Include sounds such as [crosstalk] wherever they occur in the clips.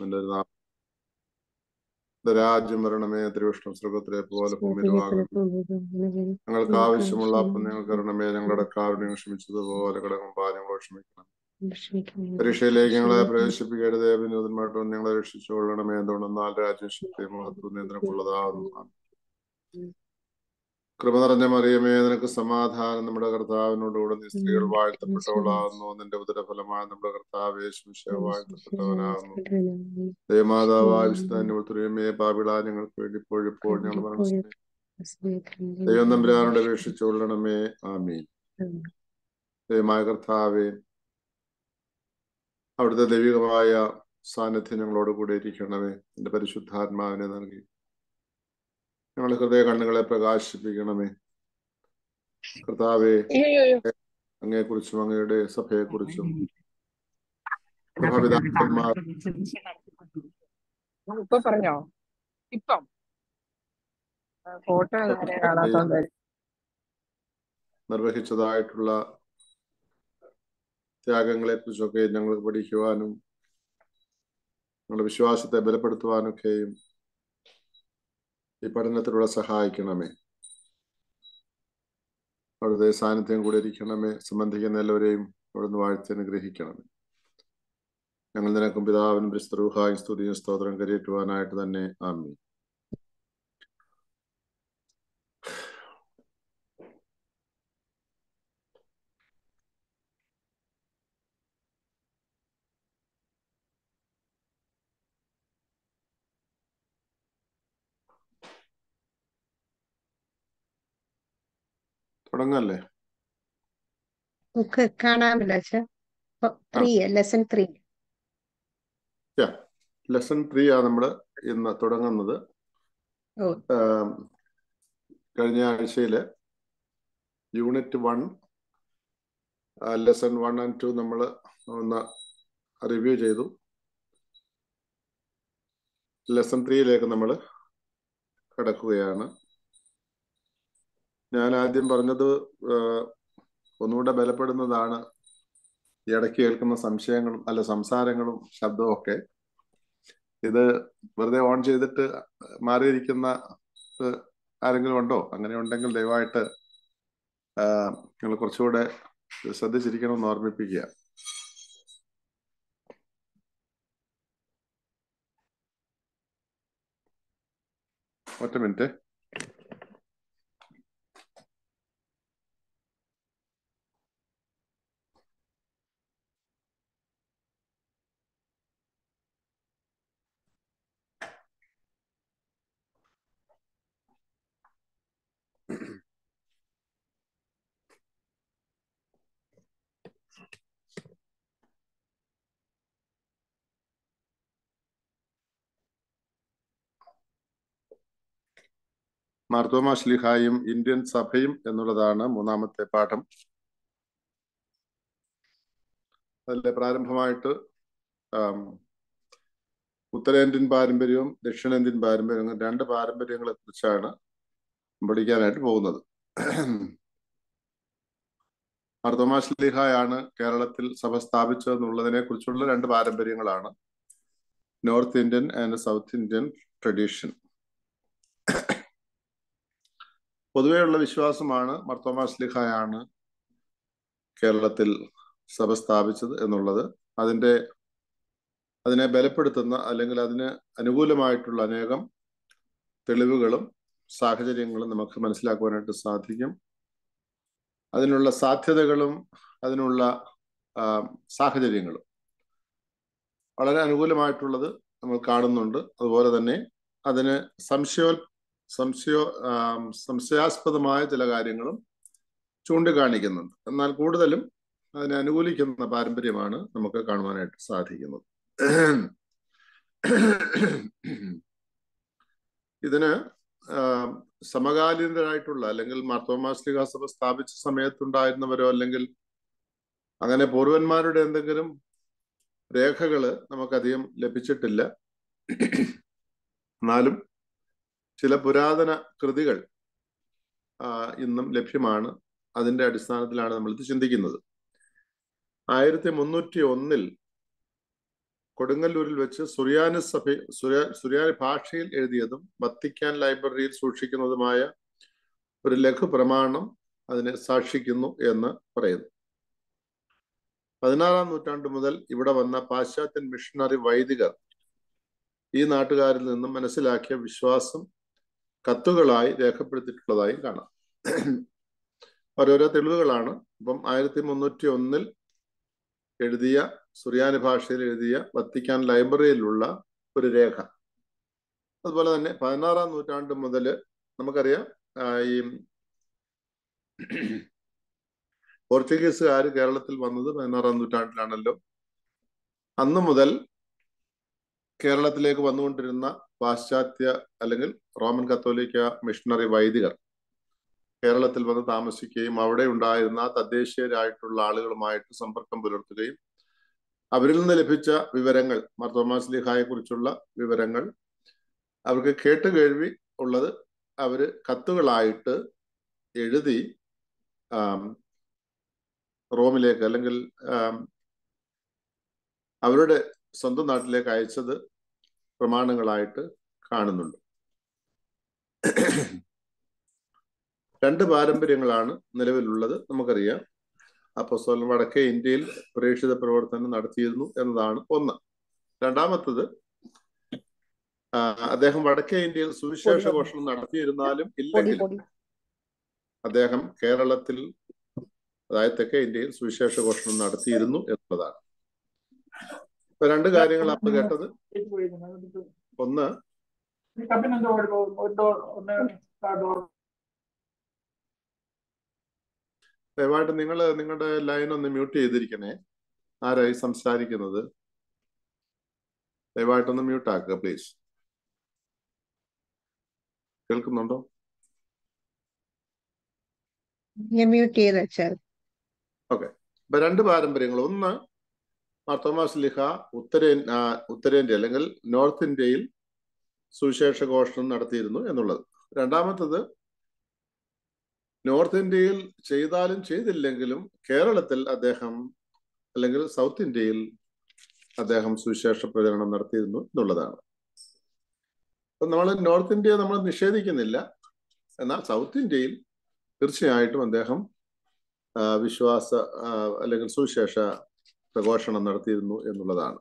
നിന്റെ രാജ്യം വരണമേ തിരുവിഷ്ണു സ്വർഗത്തിലെ പോലെ ഞങ്ങൾക്ക് ആവശ്യമുള്ള അപ്പം ഞങ്ങൾക്ക് വരണമേ ഞങ്ങളുടെ കാരുണ്യം ക്ഷമിച്ചതുപോലെ കടകുമ്പാ ഞങ്ങളോട് ക്ഷമിക്കണം പരീക്ഷയിലേക്ക് ഞങ്ങളെ പ്രവേശിപ്പിക്കരുതേ വിനോദമായിട്ടും ഞങ്ങളെ രക്ഷിച്ചുകൊള്ളണമേ എന്തുകൊണ്ടെന്നാൽ ശക്തി മഹത്വം നിയന്ത്രണമുള്ളതാകുന്നു കൃപ നിറഞ്ഞ മറിയമേ നിനക്ക് സമാധാനം നമ്മുടെ കർത്താവിനോടുകൂടെ നീ സ്ത്രീകൾ വാഴ്ത്തപ്പെട്ടവളാകുന്നു നിന്റെ ഉദരഫലമായ നമ്മുടെ കർത്താവ് യേശുശ വാഴ്ത്തപ്പെട്ടവനാകുന്നു ദൈവമാതാവായ ബാബിളാ ഞങ്ങൾക്ക് വേണ്ടി ഇപ്പോഴിപ്പോൾ ഞങ്ങൾ ദൈവം നമ്പരാനോട് അപേക്ഷിച്ചുകൊള്ളണമേ ആമീൻ ദൈവമായ കർത്താവേ അവിടുത്തെ ദൈവികമായ സാന്നിധ്യം ഞങ്ങളോട് കൂടെ ഇരിക്കണമേ എന്റെ പരിശുദ്ധാത്മാവിനെ നൽകി ഞങ്ങളുടെ ഹൃദയ കണ്ണുകളെ പ്രകാശിപ്പിക്കണമേ അങ്ങയെ കുറിച്ചും അങ്ങയുടെ സഭയെ കുറിച്ചും പറഞ്ഞോ ഫോട്ടോ നിർവഹിച്ചതായിട്ടുള്ള ത്യാഗങ്ങളെ കുറിച്ചൊക്കെ ഞങ്ങൾക്ക് പഠിക്കുവാനും ഞങ്ങളുടെ വിശ്വാസത്തെ ബലപ്പെടുത്തുവാനൊക്കെയും ഈ പഠനത്തിലൂടെ സഹായിക്കണമേ അവിടുത്തെ സാന്നിധ്യം കൂടി ഇരിക്കണമേ സംബന്ധിക്കുന്ന എല്ലാവരെയും അവിടുന്ന് വാഴ്ത്തനുഗ്രഹിക്കണമേ ഞങ്ങൾ നിനക്കും പിതാവിനും സ്തുതിയും സ്തോത്രം കരിയേറ്റുവാനായിട്ട് തന്നെ ആമീൻ തുടങ്ങല്ലേ ലെസൺ ത്രീ ലെസൺ ആ നമ്മൾ ഇന്ന് തുടങ്ങുന്നത് കഴിഞ്ഞ ആഴ്ചയില് unit one lesson one and two നമ്മൾ ഒന്ന് റിവ്യൂ ചെയ്തു ലെസൺ ത്രീയിലേക്ക് നമ്മൾ കടക്കുകയാണ് ഞാൻ ആദ്യം പറഞ്ഞത് ഒന്നുകൂടെ ബലപ്പെടുന്നതാണ് ഇടയ്ക്ക് കേൾക്കുന്ന സംശയങ്ങളും അല്ല സംസാരങ്ങളും ശബ്ദവും ഒക്കെ ഇത് വെറുതെ ഓൺ ചെയ്തിട്ട് മാറിയിരിക്കുന്ന ആരെങ്കിലും ഉണ്ടോ അങ്ങനെ ഉണ്ടെങ്കിൽ ദയവായിട്ട് നിങ്ങൾ കുറച്ചുകൂടെ ശ്രദ്ധിച്ചിരിക്കണമെന്ന് ഓർമ്മിപ്പിക്കുക ഒറ്റ മിനിറ്റ് മാർത്തോമാ ശ്ലിഹായും ഇന്ത്യൻ സഭയും എന്നുള്ളതാണ് മൂന്നാമത്തെ പാഠം അതിലെ പ്രാരംഭമായിട്ട് ഉത്തരേന്ത്യൻ പാരമ്പര്യവും ദക്ഷിണേന്ത്യൻ പാരമ്പര്യവും രണ്ട് പാരമ്പര്യങ്ങളെ കുറിച്ചാണ് പഠിക്കാനായിട്ട് പോകുന്നത് മാർത്തോമാ ശ്ലിഹായാണ് കേരളത്തിൽ സഭ സ്ഥാപിച്ചതെന്നുള്ളതിനെ കുറിച്ചുള്ള രണ്ട് പാരമ്പര്യങ്ങളാണ് North Indian and South Indian tradition പൊതുവെയുള്ള വിശ്വാസമാണ് മർത്തോമാ സ്ലിഹായാണ് കേരളത്തിൽ സഭ സ്ഥാപിച്ചത് എന്നുള്ളത് അതിൻ്റെ അതിനെ ബലപ്പെടുത്തുന്ന അല്ലെങ്കിൽ അതിന് അനുകൂലമായിട്ടുള്ള അനേകം തെളിവുകളും സാഹചര്യങ്ങളും നമുക്ക് മനസ്സിലാക്കുവാനായിട്ട് സാധിക്കും അതിനുള്ള സാധ്യതകളും അതിനുള്ള സാഹചര്യങ്ങളും വളരെ അനുകൂലമായിട്ടുള്ളത് നമ്മൾ കാണുന്നുണ്ട് അതുപോലെ തന്നെ അതിന് സംശയോ സംശയ സംശയാസ്പദമായ ചില കാര്യങ്ങളും ചൂണ്ടിക്കാണിക്കുന്നുണ്ട് എന്നാൽ കൂടുതലും അതിനെ അനുകൂലിക്കുന്ന പാരമ്പര്യമാണ് നമുക്ക് കാണുവാനായിട്ട് സാധിക്കുന്നത് ഇതിന് സമകാലീനരായിട്ടുള്ള അല്ലെങ്കിൽ മാർത്തോമാസ്ലിക സഭ സ്ഥാപിച്ച സമയത്തുണ്ടായിരുന്നവരോ അല്ലെങ്കിൽ അങ്ങനെ പൂർവന്മാരുടെ എന്തെങ്കിലും രേഖകള് നമുക്കധികം ലഭിച്ചിട്ടില്ല എന്നാലും ചില പുരാതന കൃതികൾ ഇന്നും ലഭ്യമാണ് അതിൻ്റെ അടിസ്ഥാനത്തിലാണ് നമ്മളിത് ചിന്തിക്കുന്നത് ആയിരത്തി മുന്നൂറ്റി ഒന്നിൽ കൊടുങ്ങല്ലൂരിൽ വെച്ച് സുറിയാനി സഭ സുറിയാനി ഭാഷയിൽ എഴുതിയതും വത്തിക്കാൻ ലൈബ്രറിയിൽ സൂക്ഷിക്കുന്നതുമായ ഒരു ലഘു പ്രമാണം അതിനെ സാക്ഷിക്കുന്നു എന്ന് പറയുന്നു പതിനാറാം നൂറ്റാണ്ടു മുതൽ ഇവിടെ വന്ന പാശ്ചാത്യൻ മിഷണറി വൈദികർ ഈ നാട്ടുകാരിൽ നിന്നും മനസ്സിലാക്കിയ വിശ്വാസം കത്തുകളായി രേഖപ്പെടുത്തിയിട്ടുള്ളതായും കാണാം ഓരോരോ തെളിവുകളാണ് ഇപ്പം ആയിരത്തി മുന്നൂറ്റി ഒന്നിൽ എഴുതിയ സുറിയാനി ഭാഷയിൽ എഴുതിയ വത്തിക്കാൻ ലൈബ്രറിയിലുള്ള ഒരു രേഖ അതുപോലെ തന്നെ പതിനാറാം നൂറ്റാണ്ട് മുതൽ നമുക്കറിയാം ഈ പോർച്ചുഗീസുകാർ കേരളത്തിൽ വന്നത് പതിനാറാം നൂറ്റാണ്ടിലാണല്ലോ അന്നു മുതൽ കേരളത്തിലേക്ക് വന്നുകൊണ്ടിരുന്ന പാശ്ചാത്യ അല്ലെങ്കിൽ റോമൻ കത്തോലിക്ക മിഷണറി വൈദികർ കേരളത്തിൽ വന്ന് താമസിക്കുകയും അവിടെ ഉണ്ടായിരുന്ന തദ്ദേശീയരായിട്ടുള്ള ആളുകളുമായിട്ട് സമ്പർക്കം പുലർത്തുകയും അവരിൽ നിന്ന് ലഭിച്ച വിവരങ്ങൾ മർത്തോമാസ്ലിഹായെ കുറിച്ചുള്ള വിവരങ്ങൾ അവർക്ക് കേട്ട് കേൾവി ഉള്ളത് അവര് കത്തുകളായിട്ട് എഴുതി റോമിലേക്ക് അല്ലെങ്കിൽ അവരുടെ സ്വന്തം നാട്ടിലേക്ക് അയച്ചത് പ്രമാണങ്ങളായിട്ട് കാണുന്നുണ്ട് രണ്ട് പാരമ്പര്യങ്ങളാണ് നിലവിലുള്ളത് നമുക്കറിയാം സ്വലം വടക്കേ ഇന്ത്യയിൽ പ്രേക്ഷിത പ്രവർത്തനം നടത്തിയിരുന്നു എന്നതാണ് ഒന്ന് രണ്ടാമത്തത് അദ്ദേഹം വടക്കേ ഇന്ത്യയിൽ സുവിശേഷ ഘോഷണം നടത്തിയിരുന്നാലും ഇല്ലെങ്കിൽ അദ്ദേഹം കേരളത്തിൽ അതായത് തെക്കേ ഇന്ത്യയിൽ സുവിശേഷ ഘോഷണം നടത്തിയിരുന്നു എന്നുള്ളതാണ് ഇപ്പൊ രണ്ട് അപ്പ കേട്ടത് ഒന്ന് ദയവായിട്ട് നിങ്ങൾ നിങ്ങളുടെ ലൈൻ ഒന്ന് മ്യൂട്ട് ചെയ്തിരിക്കണേ ആരായി സംസാരിക്കുന്നത് ദയവായിട്ടൊന്ന് മ്യൂട്ട് ആക്കുക പ്ലീസ് കേൾക്കുന്നുണ്ടോ മ്യൂട്ട് ഓക്കെ അപ്പൊ രണ്ട് പാരമ്പര്യങ്ങൾ ഒന്ന് മാർത്തോമാസ് ലിഹ ഉത്തരേ ഉത്തരേന്ത്യ അല്ലെങ്കിൽ നോർത്ത് ഇന്ത്യയിൽ സുവിശേഷ ഘോഷണം നടത്തിയിരുന്നു എന്നുള്ളത് രണ്ടാമത്തത് നോർത്ത് ഇന്ത്യയിൽ ചെയ്താലും ചെയ്തില്ലെങ്കിലും കേരളത്തിൽ അദ്ദേഹം അല്ലെങ്കിൽ സൗത്ത് ഇന്ത്യയിൽ അദ്ദേഹം സുവിശേഷ പ്രചരണം നടത്തിയിരുന്നു എന്നുള്ളതാണ് അപ്പം നമ്മൾ നോർത്ത് ഇന്ത്യയെ നമ്മൾ നിഷേധിക്കുന്നില്ല എന്നാൽ സൗത്ത് ഇന്ത്യയിൽ തീർച്ചയായിട്ടും അദ്ദേഹം വിശ്വാസ അല്ലെങ്കിൽ സുവിശേഷ പ്രഘോഷണം നടത്തിയിരുന്നു എന്നുള്ളതാണ്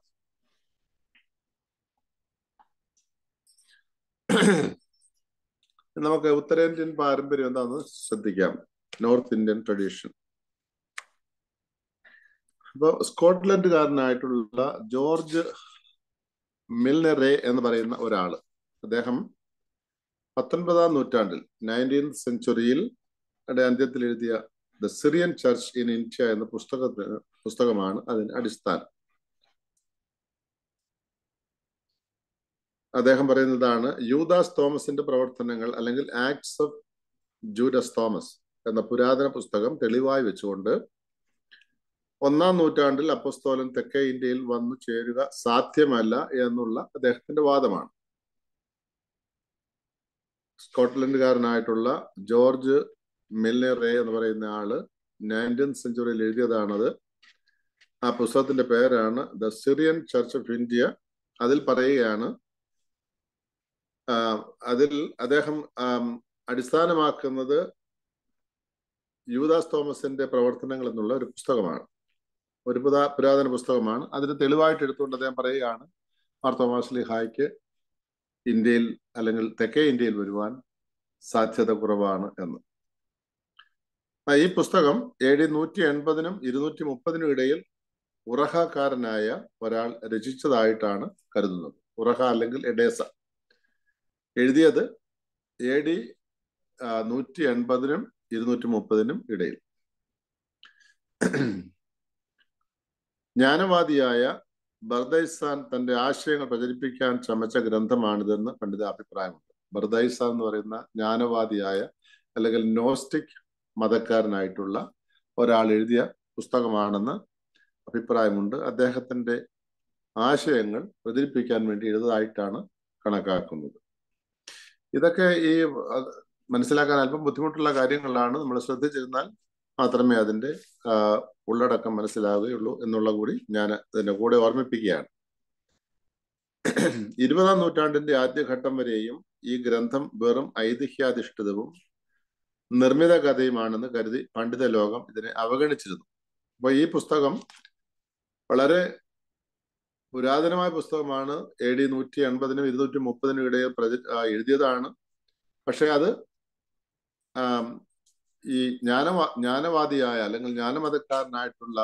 നമുക്ക് ഉത്തരേന്ത്യൻ പാരമ്പര്യം എന്താണെന്ന് ശ്രദ്ധിക്കാം നോർത്ത് ഇന്ത്യൻ ട്രഡീഷൻ അപ്പോൾ സ്കോട്ട്ലൻഡുകാരനായിട്ടുള്ള ജോർജ് മിൽനറെ എന്ന് പറയുന്ന ഒരാൾ അദ്ദേഹം പത്തൊൻപതാം നൂറ്റാണ്ടിൽ നയൻറ്റീൻ സെഞ്ചുറിയിൽ അന്ത്യത്തിൽ എഴുതിയ the Syrian church in India എന്ന പുസ്തകത്തിന് പുസ്തകമാണ് അതിന് അടിസ്ഥാനം അദ്ദേഹം പറയുന്നതാണ് യൂദാസ് തോമസിന്റെ പ്രവർത്തനങ്ങൾ അല്ലെങ്കിൽ ആക്ട്സ് ഓഫ് ജൂഡസ് തോമസ് എന്ന പുരാതന പുസ്തകം തെളിവായി വെച്ചുകൊണ്ട് ഒന്നാം നൂറ്റാണ്ടിൽ അപ്പസ്തോലൻ തെക്കേ ഇന്ത്യയിൽ വന്നു ചേരുക സാധ്യമല്ല എന്നുള്ള അദ്ദേഹത്തിന്റെ വാദമാണ് സ്കോട്ട്ലൻഡുകാരനായിട്ടുള്ള ജോർജ് റേ എന്ന് പറയുന്ന ആള് നയൻറ്റീൻ സെഞ്ചുറിയിൽ എഴുതിയതാണത് ആ പുസ്തകത്തിന്റെ പേരാണ് the Syrian church of India അതിൽ പറയുകയാണ് അതിൽ അദ്ദേഹം അടിസ്ഥാനമാക്കുന്നത് യുവദാസ് തോമസിന്റെ പ്രവർത്തനങ്ങൾ എന്നുള്ള ഒരു പുസ്തകമാണ് ഒരു പുതാ പുരാതന പുസ്തകമാണ് അതിന് തെളിവായിട്ട് എടുത്തുകൊണ്ട് അദ്ദേഹം പറയുകയാണ് മാർ തോമസ് ലിഹായ്ക്ക് ഇന്ത്യയിൽ അല്ലെങ്കിൽ തെക്കേ ഇന്ത്യയിൽ വരുവാൻ സാധ്യത കുറവാണ് എന്ന് ഈ പുസ്തകം എ ഡി നൂറ്റി എൺപതിനും ഇരുന്നൂറ്റി മുപ്പതിനും ഇടയിൽ ഉറഹക്കാരനായ ഒരാൾ രചിച്ചതായിട്ടാണ് കരുതുന്നത് ഉറഹ അല്ലെങ്കിൽ എഡേസ എഴുതിയത് എ ഡി നൂറ്റി എൺപതിനും ഇരുന്നൂറ്റി മുപ്പതിനും ഇടയിൽ ജ്ഞാനവാദിയായ ബർദൈസാൻ തന്റെ ആശയങ്ങൾ പ്രചരിപ്പിക്കാൻ ശ്രമിച്ച ഗ്രന്ഥമാണിതെന്ന് പണ്ഡിത അഭിപ്രായമുണ്ട് ബർദൈസാൻ എന്ന് പറയുന്ന ജ്ഞാനവാദിയായ അല്ലെങ്കിൽ നോസ്റ്റിക് മതക്കാരനായിട്ടുള്ള ഒരാൾ എഴുതിയ പുസ്തകമാണെന്ന് അഭിപ്രായമുണ്ട് അദ്ദേഹത്തിൻ്റെ ആശയങ്ങൾ പ്രചരിപ്പിക്കാൻ വേണ്ടി എഴുതായിട്ടാണ് കണക്കാക്കുന്നത് ഇതൊക്കെ ഈ മനസ്സിലാക്കാൻ അല്പം ബുദ്ധിമുട്ടുള്ള കാര്യങ്ങളാണ് നമ്മൾ ശ്രദ്ധിച്ചിരുന്നാൽ മാത്രമേ അതിൻ്റെ ഉള്ളടക്കം മനസ്സിലാവുകയുള്ളൂ എന്നുള്ള കൂടി ഞാൻ ഇതിൻ്റെ കൂടെ ഓർമ്മിപ്പിക്കുകയാണ് ഇരുപതാം നൂറ്റാണ്ടിന്റെ ആദ്യഘട്ടം വരെയും ഈ ഗ്രന്ഥം വെറും ഐതിഹ്യാധിഷ്ഠിതവും നിർമ്മിത കഥയുമാണെന്ന് കരുതി പണ്ഡിത ലോകം ഇതിനെ അവഗണിച്ചിരുന്നു അപ്പോൾ ഈ പുസ്തകം വളരെ പുരാതനമായ പുസ്തകമാണ് എ ഡി നൂറ്റി എൺപതിനും ഇരുന്നൂറ്റി മുപ്പതിനും ഇടയിൽ പ്രച എഴുതിയതാണ് പക്ഷെ അത് ഈ ജ്ഞാനവാ ജ്ഞാനവാദിയായ അല്ലെങ്കിൽ ജ്ഞാനമതക്കാരനായിട്ടുള്ള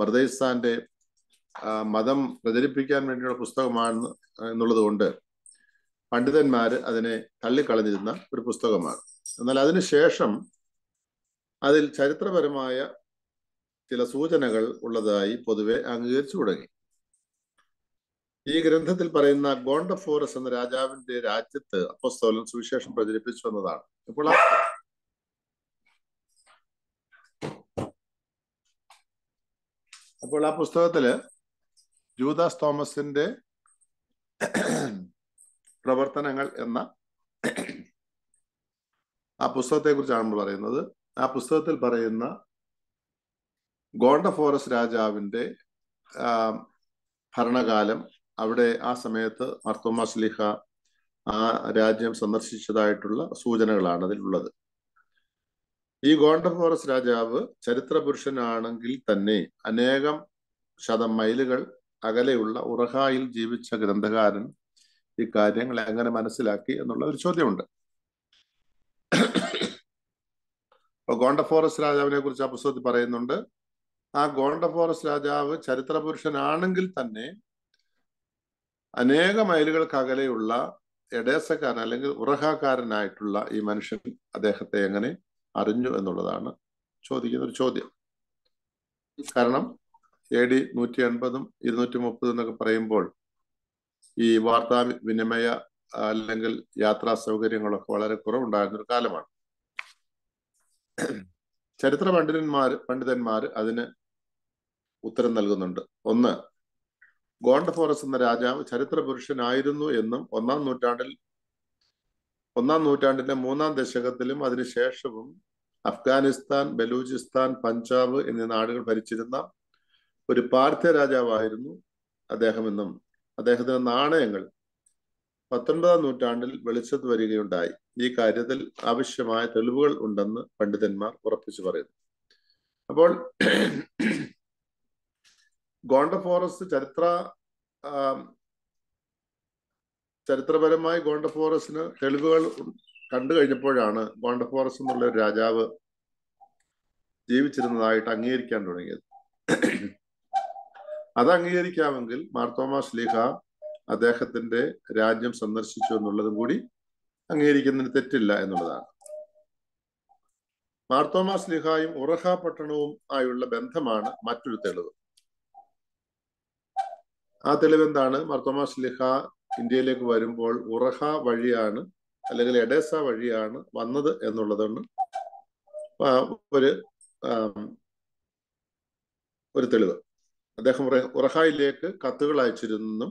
ബർദൈസ്ഥാന്റെ മതം പ്രചരിപ്പിക്കാൻ വേണ്ടിയുള്ള പുസ്തകമാണ് എന്നുള്ളത് കൊണ്ട് പണ്ഡിതന്മാർ അതിനെ തള്ളിക്കളഞ്ഞിരുന്ന ഒരു പുസ്തകമാണ് എന്നാൽ അതിനുശേഷം അതിൽ ചരിത്രപരമായ ചില സൂചനകൾ ഉള്ളതായി പൊതുവെ അംഗീകരിച്ചു തുടങ്ങി ഈ ഗ്രന്ഥത്തിൽ പറയുന്ന ഗോണ്ടഫോറസ് എന്ന രാജാവിന്റെ രാജ്യത്ത് അപ്പസ്തോലൻ സുവിശേഷം പ്രചരിപ്പിച്ചു എന്നതാണ് ഇപ്പോൾ അപ്പോൾ ആ പുസ്തകത്തില് ജൂതാസ് തോമസിന്റെ പ്രവർത്തനങ്ങൾ എന്ന ആ പുസ്തകത്തെ കുറിച്ചാണ് നമ്മൾ പറയുന്നത് ആ പുസ്തകത്തിൽ പറയുന്ന ഗോണ്ടഫോറസ് രാജാവിന്റെ ഭരണകാലം അവിടെ ആ സമയത്ത് സ്ലിഹ ആ രാജ്യം സന്ദർശിച്ചതായിട്ടുള്ള സൂചനകളാണ് അതിലുള്ളത് ഈ ഗോണ്ടഫോറസ് രാജാവ് ചരിത്രപുരുഷനാണെങ്കിൽ തന്നെ അനേകം ശതം മൈലുകൾ അകലെയുള്ള ഉറഹായിൽ ജീവിച്ച ഗ്രന്ഥകാരൻ ഈ കാര്യങ്ങൾ എങ്ങനെ മനസ്സിലാക്കി എന്നുള്ള ഒരു ചോദ്യമുണ്ട് ഗോണ്ടഫോറസ് രാജാവിനെ കുറിച്ച് ആ പുസ്തകത്തിൽ പറയുന്നുണ്ട് ആ ഗോണ്ടഫോറസ് രാജാവ് ചരിത്രപുരുഷനാണെങ്കിൽ തന്നെ അനേക മൈലുകൾക്കകലെയുള്ള എഡേസക്കാരൻ അല്ലെങ്കിൽ ഉറഹാക്കാരനായിട്ടുള്ള ഈ മനുഷ്യൻ അദ്ദേഹത്തെ എങ്ങനെ അറിഞ്ഞു എന്നുള്ളതാണ് ചോദിക്കുന്ന ഒരു ചോദ്യം കാരണം എ ഡി നൂറ്റി എൺപതും ഇരുന്നൂറ്റി മുപ്പതും എന്നൊക്കെ പറയുമ്പോൾ ഈ വാർത്താ വിനിമയ അല്ലെങ്കിൽ യാത്രാ സൗകര്യങ്ങളൊക്കെ വളരെ കുറവുണ്ടായിരുന്ന ഒരു കാലമാണ് ചരിത്ര പണ്ഡിതന്മാർ പണ്ഡിതന്മാർ അതിന് ഉത്തരം നൽകുന്നുണ്ട് ഒന്ന് ഫോറസ് എന്ന രാജാവ് ചരിത്ര പുരുഷനായിരുന്നു എന്നും ഒന്നാം നൂറ്റാണ്ടിൽ ഒന്നാം നൂറ്റാണ്ടിന്റെ മൂന്നാം ദശകത്തിലും അതിനുശേഷവും അഫ്ഗാനിസ്ഥാൻ ബലൂചിസ്ഥാൻ പഞ്ചാബ് എന്നീ നാടുകൾ ഭരിച്ചിരുന്ന ഒരു പാർത്ഥ രാജാവായിരുന്നു അദ്ദേഹം എന്നും അദ്ദേഹത്തിന്റെ നാണയങ്ങൾ പത്തൊൻപതാം നൂറ്റാണ്ടിൽ വെളിച്ചത്ത് വരികയുണ്ടായി ഈ കാര്യത്തിൽ ആവശ്യമായ തെളിവുകൾ ഉണ്ടെന്ന് പണ്ഡിതന്മാർ ഉറപ്പിച്ചു പറയുന്നു അപ്പോൾ ഗോണ്ട ഫോറസ്റ്റ് ചരിത്ര ചരിത്രപരമായി ഗോണ്ട ഫോറസ്റ്റിന് തെളിവുകൾ കണ്ടു കഴിഞ്ഞപ്പോഴാണ് ഗോണ്ട ഫോറസ്റ്റ് എന്നുള്ള ഒരു രാജാവ് ജീവിച്ചിരുന്നതായിട്ട് അംഗീകരിക്കാൻ തുടങ്ങിയത് അത് അംഗീകരിക്കാമെങ്കിൽ മാർത്തോമാ ശ്ലീഹ അദ്ദേഹത്തിന്റെ രാജ്യം സന്ദർശിച്ചു എന്നുള്ളതും കൂടി അംഗീകരിക്കുന്നതിന് തെറ്റില്ല എന്നുള്ളതാണ് മാർത്തോമാ ശ്ലീഹായും ഉറഹ പട്ടണവും ആയുള്ള ബന്ധമാണ് മറ്റൊരു തെളിവ് ആ എന്താണ് മർത്തോമാ സ്ലിഹ ഇന്ത്യയിലേക്ക് വരുമ്പോൾ ഉറഹ വഴിയാണ് അല്ലെങ്കിൽ എഡേസ വഴിയാണ് വന്നത് എന്നുള്ളതാണ് ഒരു ഒരു തെളിവ് അദ്ദേഹം ഉറഹായിലേക്ക് കത്തുകൾ അയച്ചിരുന്നെന്നും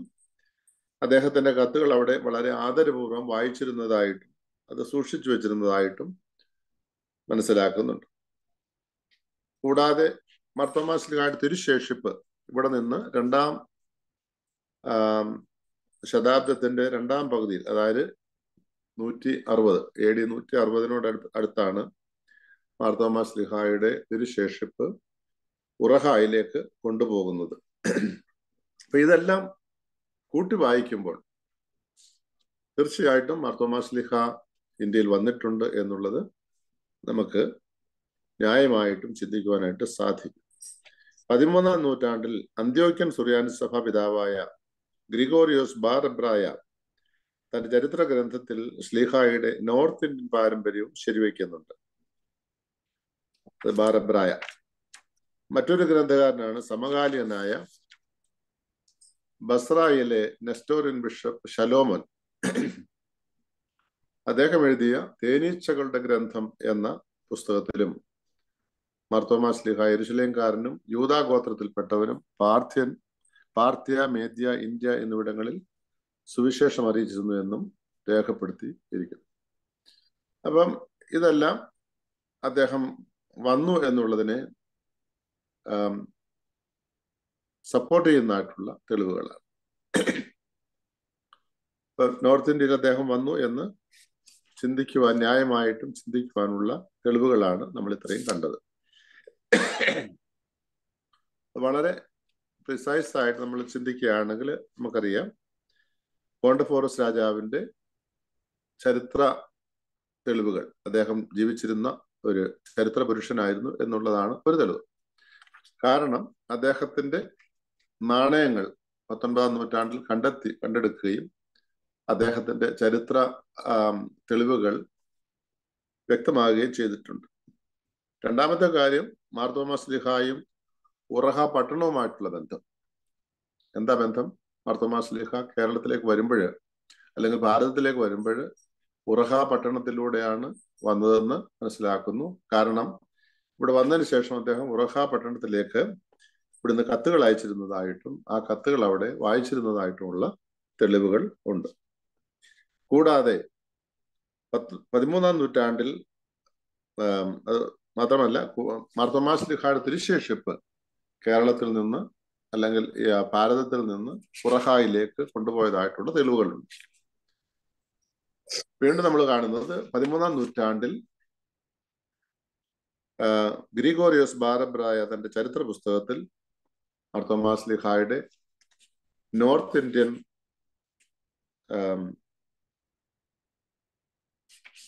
അദ്ദേഹത്തിന്റെ കത്തുകൾ അവിടെ വളരെ ആദരപൂർവ്വം വായിച്ചിരുന്നതായിട്ടും അത് സൂക്ഷിച്ചു വെച്ചിരുന്നതായിട്ടും മനസ്സിലാക്കുന്നുണ്ട് കൂടാതെ മർത്തോമാസ്ലിഹായുടെ തിരുശേഷിപ്പ് ഇവിടെ നിന്ന് രണ്ടാം ശതാബ്ദത്തിന്റെ രണ്ടാം പകുതിയിൽ അതായത് നൂറ്റി അറുപത് എ ഡി നൂറ്റി അറുപതിനോട് അടുത്താണ് മാർത്തോമാ സ്ലിഹായുടെ തിരുശേഷിപ്പ് ഉറഹായിലേക്ക് കൊണ്ടുപോകുന്നത് അപ്പൊ ഇതെല്ലാം കൂട്ടി വായിക്കുമ്പോൾ തീർച്ചയായിട്ടും മാർത്തോമാ സ്ലിഹ ഇന്ത്യയിൽ വന്നിട്ടുണ്ട് എന്നുള്ളത് നമുക്ക് ന്യായമായിട്ടും ചിന്തിക്കുവാനായിട്ട് സാധിക്കും പതിമൂന്നാം നൂറ്റാണ്ടിൽ അന്ത്യോക്യൻ സുറിയാനി സഭ പിതാവായ ഗ്രിഗോറിയോസ് ബാരബ്രായ തന്റെ ചരിത്ര ഗ്രന്ഥത്തിൽ സ്ലീഹായുടെ നോർത്ത് ഇന്ത്യൻ പാരമ്പര്യവും ശരിവയ്ക്കുന്നുണ്ട് ബാരബ്രായ മറ്റൊരു ഗ്രന്ഥകാരനാണ് സമകാലീനായ ബസ്രായിലെ നെസ്റ്റോറിയൻ ബിഷപ്പ് ഷലോമൻ അദ്ദേഹം എഴുതിയ തേനീച്ചകളുടെ ഗ്രന്ഥം എന്ന പുസ്തകത്തിലും മർത്തോമാ സ്ലിഹ എരുശലേംകാരനും യൂതാഗോത്രത്തിൽപ്പെട്ടവനും പാർത്ഥ്യൻ പാർത്ഥ്യ മേദ്യ ഇന്ത്യ എന്നിവിടങ്ങളിൽ സുവിശേഷം അറിയിച്ചിരുന്നു എന്നും രേഖപ്പെടുത്തി ഇരിക്കുന്നു അപ്പം ഇതെല്ലാം അദ്ദേഹം വന്നു എന്നുള്ളതിനെ സപ്പോർട്ട് ചെയ്യുന്നതായിട്ടുള്ള തെളിവുകളാണ് നോർത്ത് ഇന്ത്യയിൽ അദ്ദേഹം വന്നു എന്ന് ചിന്തിക്കുവാൻ ന്യായമായിട്ടും ചിന്തിക്കുവാനുള്ള തെളിവുകളാണ് നമ്മൾ ഇത്രയും കണ്ടത് വളരെ പ്രിസൈസ് ആയിട്ട് നമ്മൾ ചിന്തിക്കുകയാണെങ്കിൽ നമുക്കറിയാം കോണ്ടഫോറസ് രാജാവിന്റെ ചരിത്ര തെളിവുകൾ അദ്ദേഹം ജീവിച്ചിരുന്ന ഒരു ചരിത്ര പുരുഷനായിരുന്നു എന്നുള്ളതാണ് ഒരു തെളിവ് കാരണം അദ്ദേഹത്തിന്റെ നാണയങ്ങൾ പത്തൊൻപതാം നൂറ്റാണ്ടിൽ കണ്ടെത്തി കണ്ടെടുക്കുകയും അദ്ദേഹത്തിന്റെ ചരിത്ര തെളിവുകൾ വ്യക്തമാകുകയും ചെയ്തിട്ടുണ്ട് രണ്ടാമത്തെ കാര്യം മാർത്തോമ സ്ലിഹായും ഉറഹ പട്ടണവുമായിട്ടുള്ള ബന്ധം എന്താ ബന്ധം മർത്തമാ സ്ലിഹ കേരളത്തിലേക്ക് വരുമ്പോൾ അല്ലെങ്കിൽ ഭാരതത്തിലേക്ക് വരുമ്പോൾ ഉറഹ പട്ടണത്തിലൂടെയാണ് വന്നതെന്ന് മനസ്സിലാക്കുന്നു കാരണം ഇവിടെ വന്നതിന് ശേഷം അദ്ദേഹം ഉറഹ പട്ടണത്തിലേക്ക് ഇവിടുന്ന് കത്തുകൾ അയച്ചിരുന്നതായിട്ടും ആ കത്തുകൾ അവിടെ വായിച്ചിരുന്നതായിട്ടുമുള്ള തെളിവുകൾ ഉണ്ട് കൂടാതെ പത്ത് പതിമൂന്നാം നൂറ്റാണ്ടിൽ അത് മാത്രമല്ല മാർത്തോമാസ് ലിഹാഡ് തിരുശേഷിപ്പ് കേരളത്തിൽ നിന്ന് അല്ലെങ്കിൽ ഭാരതത്തിൽ നിന്ന് പുറഹായിലേക്ക് കൊണ്ടുപോയതായിട്ടുള്ള തെളിവുകളുണ്ട് വീണ്ടും നമ്മൾ കാണുന്നത് പതിമൂന്നാം നൂറ്റാണ്ടിൽ ഗ്രിഗോറിയോസ് ബാരബ്രായ തന്റെ ചരിത്ര പുസ്തകത്തിൽ മർത്തോമാസ് ലിഹായുടെ നോർത്ത് ഇന്ത്യൻ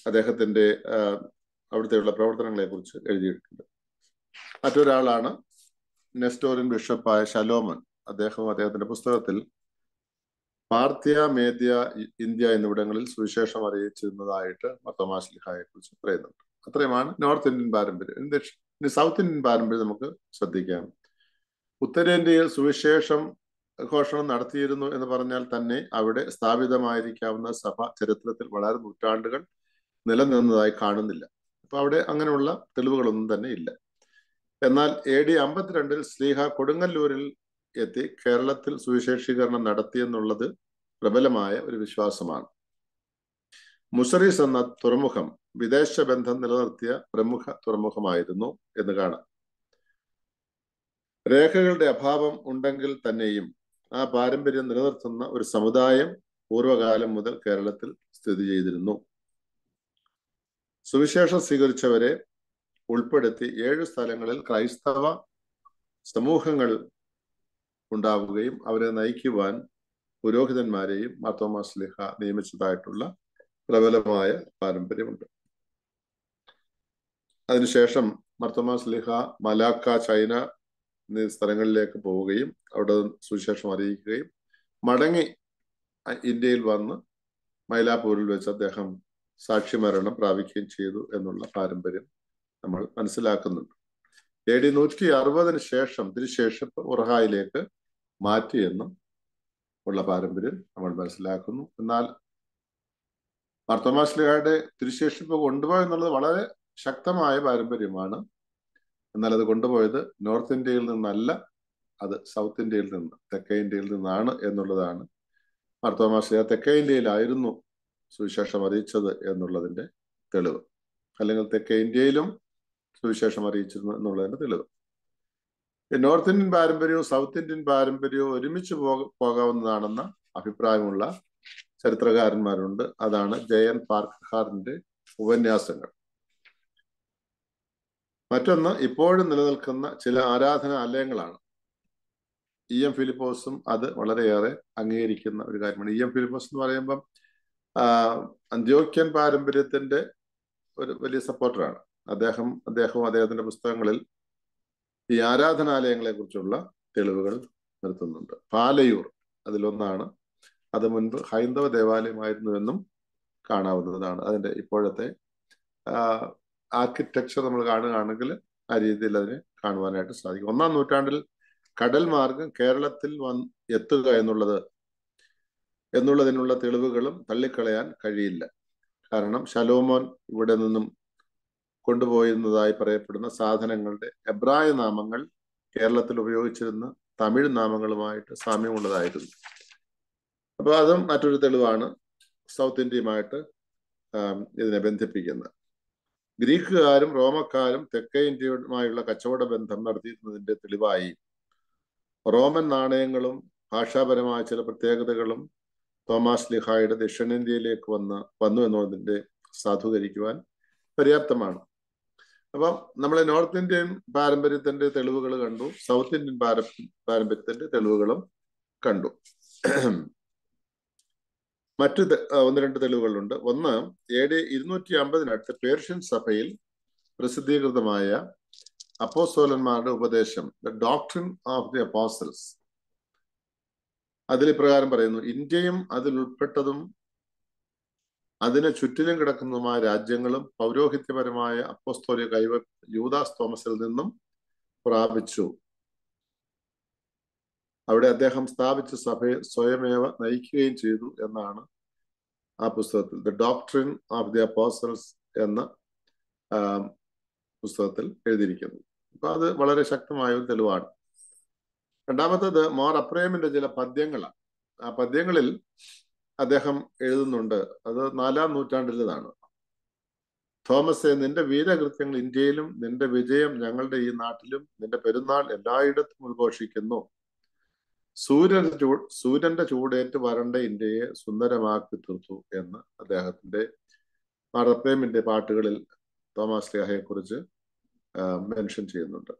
അദ്ദേഹത്തിന്റെ അവിടുത്തെയുള്ള പ്രവർത്തനങ്ങളെ കുറിച്ച് എഴുതിയിട്ടുണ്ട് മറ്റൊരാളാണ് നെസ്റ്റോറിൻ ബിഷപ്പായ ശലോമൻ അദ്ദേഹവും അദ്ദേഹത്തിന്റെ പുസ്തകത്തിൽ പാർത്തിയ മേദ്യ ഇന്ത്യ എന്നിവിടങ്ങളിൽ സുവിശേഷം അറിയിച്ചിരുന്നതായിട്ട് മർത്തമാശ്ലിഹായെ കുറിച്ച് പറയുന്നുണ്ട് അത്രയുമാണ് നോർത്ത് ഇന്ത്യൻ പാരമ്പര്യം ഇനി സൗത്ത് ഇന്ത്യൻ പാരമ്പര്യം നമുക്ക് ശ്രദ്ധിക്കാം ഉത്തരേന്ത്യയിൽ സുവിശേഷം ഘോഷണം നടത്തിയിരുന്നു എന്ന് പറഞ്ഞാൽ തന്നെ അവിടെ സ്ഥാപിതമായിരിക്കാവുന്ന സഭ ചരിത്രത്തിൽ വളരെ നൂറ്റാണ്ടുകൾ നിലനിന്നതായി കാണുന്നില്ല അപ്പൊ അവിടെ അങ്ങനെയുള്ള തെളിവുകളൊന്നും തന്നെ ഇല്ല എന്നാൽ എ ഡി അമ്പത്തിരണ്ടിൽ സ്ലീഹ കൊടുങ്ങല്ലൂരിൽ എത്തി കേരളത്തിൽ സുവിശേഷീകരണം നടത്തിയെന്നുള്ളത് പ്രബലമായ ഒരു വിശ്വാസമാണ് മുസറീസ് എന്ന തുറമുഖം വിദേശ ബന്ധം നിലനിർത്തിയ പ്രമുഖ തുറമുഖമായിരുന്നു എന്ന് കാണാം രേഖകളുടെ അഭാവം ഉണ്ടെങ്കിൽ തന്നെയും ആ പാരമ്പര്യം നിലനിർത്തുന്ന ഒരു സമുദായം പൂർവകാലം മുതൽ കേരളത്തിൽ സ്ഥിതി ചെയ്തിരുന്നു സുവിശേഷം സ്വീകരിച്ചവരെ ഉൾപ്പെടുത്തി ഏഴ് സ്ഥലങ്ങളിൽ ക്രൈസ്തവ സമൂഹങ്ങൾ ഉണ്ടാവുകയും അവരെ നയിക്കുവാൻ പുരോഹിതന്മാരെയും മാത്തോമാസ്ലിഹ നിയമിച്ചതായിട്ടുള്ള പ്രബലമായ പാരമ്പര്യമുണ്ട് അതിനുശേഷം മർത്തമാസ്ലിഹ മലാക്ക ചൈന എന്നീ സ്ഥലങ്ങളിലേക്ക് പോവുകയും അവിടെ സുവിശേഷം അറിയിക്കുകയും മടങ്ങി ഇന്ത്യയിൽ വന്ന് മൈലാപ്പൂരിൽ വെച്ച് അദ്ദേഹം സാക്ഷിമരണം പ്രാപിക്കുകയും ചെയ്തു എന്നുള്ള പാരമ്പര്യം നമ്മൾ മനസ്സിലാക്കുന്നുണ്ട് എ ഡി നൂറ്റി അറുപതിന് ശേഷം തിരുശേഷം ഉറഹായിലേക്ക് മാറ്റിയെന്നും ഉള്ള പാരമ്പര്യം നമ്മൾ മനസ്സിലാക്കുന്നു എന്നാൽ മർത്തമാശ്ലിഹായുടെ തിരുശേഷിപ്പ് കൊണ്ടുപോയ എന്നുള്ളത് വളരെ ശക്തമായ പാരമ്പര്യമാണ് എന്നാൽ അത് കൊണ്ടുപോയത് നോർത്ത് ഇന്ത്യയിൽ നിന്നല്ല അത് സൗത്ത് ഇന്ത്യയിൽ നിന്ന് തെക്കേ ഇന്ത്യയിൽ നിന്നാണ് എന്നുള്ളതാണ് മർത്തോമാശ്ലിഹ തെക്കേ ഇന്ത്യയിലായിരുന്നു സുവിശേഷം അറിയിച്ചത് എന്നുള്ളതിന്റെ തെളിവ് അല്ലെങ്കിൽ തെക്കേ ഇന്ത്യയിലും സുവിശേഷം അറിയിച്ചിരുന്നു എന്നുള്ളതിന്റെ തെളിവ് നോർത്ത് ഇന്ത്യൻ പാരമ്പര്യവും സൗത്ത് ഇന്ത്യൻ പാരമ്പര്യവും ഒരുമിച്ച് പോകാവുന്നതാണെന്ന അഭിപ്രായമുള്ള ചരിത്രകാരന്മാരുണ്ട് അതാണ് ജയൻ പാർക്കഹാറിന്റെ ഉപന്യാസങ്ങൾ മറ്റൊന്ന് ഇപ്പോഴും നിലനിൽക്കുന്ന ചില ആരാധന ആലയങ്ങളാണ് ഇ എം ഫിലിപ്പോസും അത് വളരെയേറെ അംഗീകരിക്കുന്ന ഒരു കാര്യമാണ് ഇ എം ഫിലിപ്പോസ് എന്ന് പറയുമ്പം അന്ത്യോക്യൻ പാരമ്പര്യത്തിന്റെ ഒരു വലിയ സപ്പോർട്ടറാണ് അദ്ദേഹം അദ്ദേഹവും അദ്ദേഹത്തിന്റെ പുസ്തകങ്ങളിൽ ഈ ആരാധനാലയങ്ങളെ കുറിച്ചുള്ള തെളിവുകൾ നിർത്തുന്നുണ്ട് പാലയൂർ അതിലൊന്നാണ് അത് മുൻപ് ഹൈന്ദവ ദേവാലയമായിരുന്നുവെന്നും കാണാവുന്നതാണ് അതിന്റെ ഇപ്പോഴത്തെ ആർക്കിടെക്ചർ നമ്മൾ കാണുകയാണെങ്കിൽ ആ രീതിയിൽ അതിനെ കാണുവാനായിട്ട് സാധിക്കും ഒന്നാം നൂറ്റാണ്ടിൽ കടൽ മാർഗം കേരളത്തിൽ വന്ന് എത്തുക എന്നുള്ളത് എന്നുള്ളതിനുള്ള തെളിവുകളും തള്ളിക്കളയാൻ കഴിയില്ല കാരണം ശലോമോൻ ഇവിടെ നിന്നും കൊണ്ടുപോയിരുന്നതായി പറയപ്പെടുന്ന സാധനങ്ങളുടെ എബ്രായ നാമങ്ങൾ കേരളത്തിൽ ഉപയോഗിച്ചിരുന്ന തമിഴ് നാമങ്ങളുമായിട്ട് സാമ്യമുള്ളതായിരുന്നു അപ്പോൾ അതും മറ്റൊരു തെളിവാണ് സൗത്ത് ഇന്ത്യയുമായിട്ട് ഇതിനെ ബന്ധിപ്പിക്കുന്നത് ഗ്രീക്കുകാരും റോമക്കാരും തെക്കേ ഇന്ത്യയുമായുള്ള കച്ചവട ബന്ധം നടത്തിയിരുന്നതിന്റെ തെളിവായി റോമൻ നാണയങ്ങളും ഭാഷാപരമായ ചില പ്രത്യേകതകളും തോമസ് ലിഹായുടെ ദക്ഷിണേന്ത്യയിലേക്ക് വന്ന് വന്നു എന്നതിന്റെ സാധൂകരിക്കുവാൻ പര്യാപ്തമാണ് അപ്പം നമ്മൾ നോർത്ത് ഇന്ത്യൻ പാരമ്പര്യത്തിന്റെ തെളിവുകൾ കണ്ടു സൗത്ത് ഇന്ത്യൻ പാരമ്പര്യത്തിന്റെ തെളിവുകളും കണ്ടു മറ്റു ഒന്ന് രണ്ട് തെളിവുകളുണ്ട് ഒന്ന് എ ഡി ഇരുന്നൂറ്റി അമ്പതിനടുത്ത് പേർഷ്യൻ സഭയിൽ പ്രസിദ്ധീകൃതമായ അപ്പോസോലന്മാരുടെ ഉപദേശം the doctrine of the apostles അതിൽ ഇപ്രകാരം പറയുന്നു ഇന്ത്യയും അതിൽ ഉൾപ്പെട്ടതും അതിന് ചുറ്റിലും കിടക്കുന്നതുമായ രാജ്യങ്ങളും പൗരോഹിത്യപരമായ അപ്പോസ്തോലിക കൈവ യൂദാസ് തോമസിൽ നിന്നും പ്രാപിച്ചു അവിടെ അദ്ദേഹം സ്ഥാപിച്ച സഭയെ സ്വയമേവ നയിക്കുകയും ചെയ്തു എന്നാണ് ആ പുസ്തകത്തിൽ the doctrine of the apostles എന്ന പുസ്തകത്തിൽ എഴുതിയിരിക്കുന്നത് അപ്പൊ അത് വളരെ ശക്തമായ ഒരു തെളിവാണ് രണ്ടാമത്തത് മോർ അപ്രേമിന്റെ ചില പദ്യങ്ങളാണ് ആ പദ്യങ്ങളിൽ അദ്ദേഹം എഴുതുന്നുണ്ട് അത് നാലാം നൂറ്റാണ്ടിലേതാണ് തോമസ് നിന്റെ വീരകൃത്യങ്ങൾ ഇന്ത്യയിലും നിന്റെ വിജയം ഞങ്ങളുടെ ഈ നാട്ടിലും നിന്റെ പെരുന്നാൾ എല്ലായിടത്തും ഉദ്ഘോഷിക്കുന്നു സൂര്യ ചൂ സൂര്യന്റെ ചൂടേറ്റ് വരണ്ട ഇന്ത്യയെ സുന്ദരമാക്കി തീർത്തു എന്ന് അദ്ദേഹത്തിന്റെ നടത്തേമിന്റെ പാട്ടുകളിൽ തോമസ് ലേഹയെ കുറിച്ച് മെൻഷൻ ചെയ്യുന്നുണ്ട്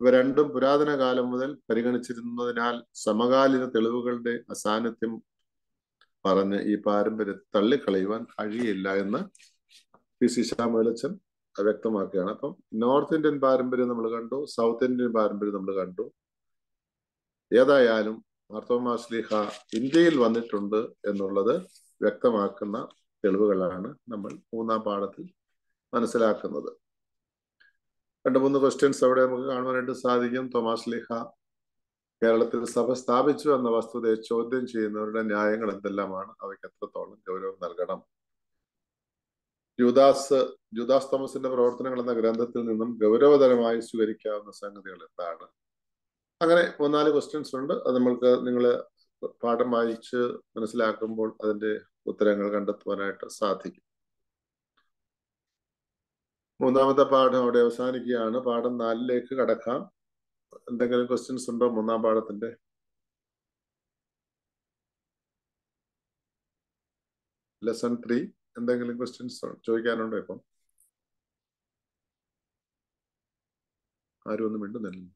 ഇവ രണ്ടും പുരാതന കാലം മുതൽ പരിഗണിച്ചിരുന്നതിനാൽ സമകാലിക തെളിവുകളുടെ അസാന്നിധ്യം പറഞ്ഞ് ഈ പാരമ്പര്യം തള്ളിക്കളയുവാൻ കഴിയില്ല എന്ന് പി സി ശ്യാമലച്ചൻ വ്യക്തമാക്കുകയാണ് അപ്പം നോർത്ത് ഇന്ത്യൻ പാരമ്പര്യം നമ്മൾ കണ്ടു സൗത്ത് ഇന്ത്യൻ പാരമ്പര്യം നമ്മൾ കണ്ടു ഏതായാലും മാർത്തോമാസ്ലിഹ ഇന്ത്യയിൽ വന്നിട്ടുണ്ട് എന്നുള്ളത് വ്യക്തമാക്കുന്ന തെളിവുകളാണ് നമ്മൾ മൂന്നാം പാഠത്തിൽ മനസ്സിലാക്കുന്നത് രണ്ട് മൂന്ന് ക്വസ്റ്റ്യൻസ് അവിടെ നമുക്ക് കാണുവാനായിട്ട് സാധിക്കും തോമാസ് ലിഹ കേരളത്തിൽ സഭ സ്ഥാപിച്ചു എന്ന വസ്തുതയെ ചോദ്യം ചെയ്യുന്നവരുടെ ന്യായങ്ങൾ എന്തെല്ലാമാണ് അവയ്ക്ക് എത്രത്തോളം ഗൗരവം നൽകണം ജുദാസ് ജുദാസ് തോമസിന്റെ പ്രവർത്തനങ്ങൾ എന്ന ഗ്രന്ഥത്തിൽ നിന്നും ഗൗരവതരമായി സ്വീകരിക്കാവുന്ന സംഗതികൾ എന്താണ് അങ്ങനെ മൂന്നാല് ക്വസ്റ്റ്യൻസ് ഉണ്ട് അത് നമ്മൾക്ക് നിങ്ങൾ പാഠം വായിച്ച് മനസ്സിലാക്കുമ്പോൾ അതിന്റെ ഉത്തരങ്ങൾ കണ്ടെത്തുവാനായിട്ട് സാധിക്കും മൂന്നാമത്തെ പാഠം അവിടെ അവസാനിക്കുകയാണ് പാഠം നാലിലേക്ക് കടക്കാം എന്തെങ്കിലും ക്വസ്റ്റ്യൻസ് ഉണ്ടോ മൂന്നാം പാഠത്തിന്റെ ലെസൺ ത്രീ എന്തെങ്കിലും ക്വസ്റ്റ്യൻസ് ചോദിക്കാനുണ്ടോ ഇപ്പം ആരും ഒന്നും മിണ്ടുന്നില്ല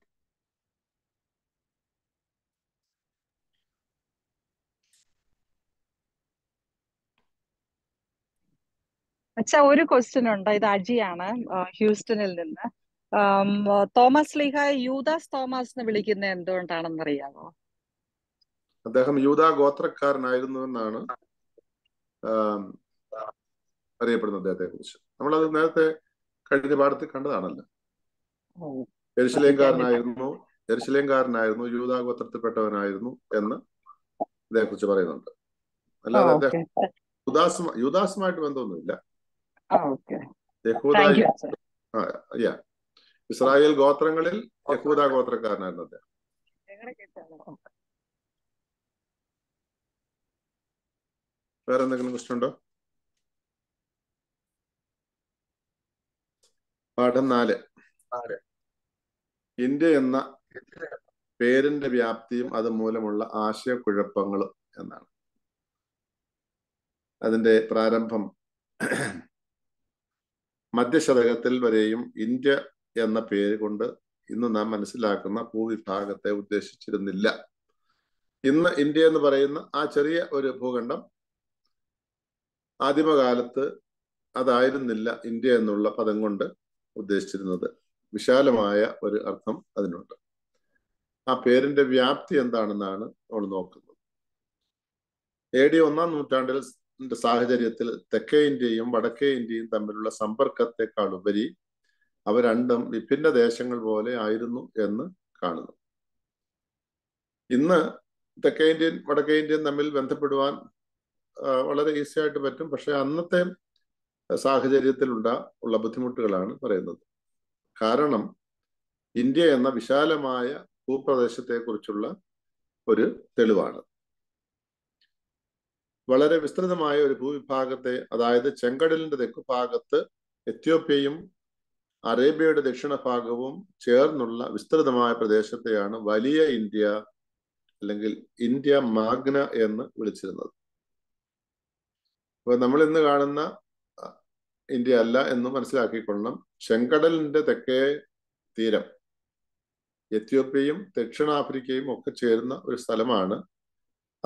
അച്ഛാ ഒരു ക്വസ്റ്റ്യൻ ഉണ്ട് ഇത് അജിയാണ് ഹ്യൂസ്റ്റണിൽ നിന്ന് തോമസ് ലീഹ യൂദാസ് തോമസ് എന്ന് വിളിക്കുന്നത് എന്തുകൊണ്ടാണെന്ന് അറിയാമോ അദ്ദേഹം യൂതാ ഗോത്രക്കാരനായിരുന്നു എന്നാണ് അറിയപ്പെടുന്ന അദ്ദേഹത്തെ കുറിച്ച് അത് നേരത്തെ കഴിഞ്ഞ പാഠത്തിൽ കണ്ടതാണല്ലോ എരിശിലേംകാരനായിരുന്നു എരിശിലേംകാരനായിരുന്നു യൂതാ ഗോത്രത്തിൽപ്പെട്ടവനായിരുന്നു എന്ന് ഇതേ കുറിച്ച് പറയുന്നുണ്ട് അല്ലാതെ അദ്ദേഹം യൂദാസുമായിട്ട് ബന്ധമൊന്നുമില്ല യഹൂദ ഇസ്രായേൽ ഗോത്രങ്ങളിൽ യഹൂദ ഗോത്രക്കാരനായിരുന്നു അദ്ദേഹം വേറെന്തെങ്കിലും എന്തെങ്കിലും ഉണ്ടോ പാഠം നാല് ഇന്ത്യ എന്ന പേരിന്റെ വ്യാപ്തിയും അത് മൂലമുള്ള ആശയക്കുഴപ്പങ്ങളും എന്നാണ് അതിന്റെ പ്രാരംഭം മധ്യശതകത്തിൽ വരെയും ഇന്ത്യ എന്ന പേര് കൊണ്ട് ഇന്ന് നാം മനസ്സിലാക്കുന്ന ഭൂവിഭാഗത്തെ ഉദ്ദേശിച്ചിരുന്നില്ല ഇന്ന് ഇന്ത്യ എന്ന് പറയുന്ന ആ ചെറിയ ഒരു ഭൂഖണ്ഡം ആദിമകാലത്ത് അതായിരുന്നില്ല ഇന്ത്യ എന്നുള്ള പദം കൊണ്ട് ഉദ്ദേശിച്ചിരുന്നത് വിശാലമായ ഒരു അർത്ഥം അതിനുണ്ട് ആ പേരിന്റെ വ്യാപ്തി എന്താണെന്നാണ് നമ്മൾ നോക്കുന്നത് എ ഡി ഒന്നാം നൂറ്റാണ്ടിൽ സാഹചര്യത്തിൽ തെക്കേ ഇന്ത്യയും വടക്കേ ഇന്ത്യയും തമ്മിലുള്ള സമ്പർക്കത്തെക്കാൾ ഉപരി അവ രണ്ടും വിഭിന്ന ദേശങ്ങൾ പോലെ ആയിരുന്നു എന്ന് കാണുന്നു ഇന്ന് തെക്കേ ഇന്ത്യൻ വടക്കേ ഇന്ത്യൻ തമ്മിൽ ബന്ധപ്പെടുവാൻ വളരെ ഈസി ആയിട്ട് പറ്റും പക്ഷെ അന്നത്തെ സാഹചര്യത്തിലുണ്ട ഉള്ള ബുദ്ധിമുട്ടുകളാണ് പറയുന്നത് കാരണം ഇന്ത്യ എന്ന വിശാലമായ ഭൂപ്രദേശത്തെക്കുറിച്ചുള്ള ഒരു തെളിവാണ് വളരെ വിസ്തൃതമായ ഒരു ഭൂവിഭാഗത്തെ അതായത് ചെങ്കടലിന്റെ ഭാഗത്ത് എത്യോപ്യയും അറേബ്യയുടെ ദക്ഷിണ ഭാഗവും ചേർന്നുള്ള വിസ്തൃതമായ പ്രദേശത്തെയാണ് വലിയ ഇന്ത്യ അല്ലെങ്കിൽ ഇന്ത്യ മാഗ്ന എന്ന് വിളിച്ചിരുന്നത് അപ്പൊ നമ്മൾ ഇന്ന് കാണുന്ന ഇന്ത്യ അല്ല എന്ന് മനസ്സിലാക്കിക്കൊള്ളണം ചെങ്കടലിന്റെ തെക്കേ തീരം എത്യോപ്യയും ദക്ഷിണാഫ്രിക്കയും ഒക്കെ ചേരുന്ന ഒരു സ്ഥലമാണ്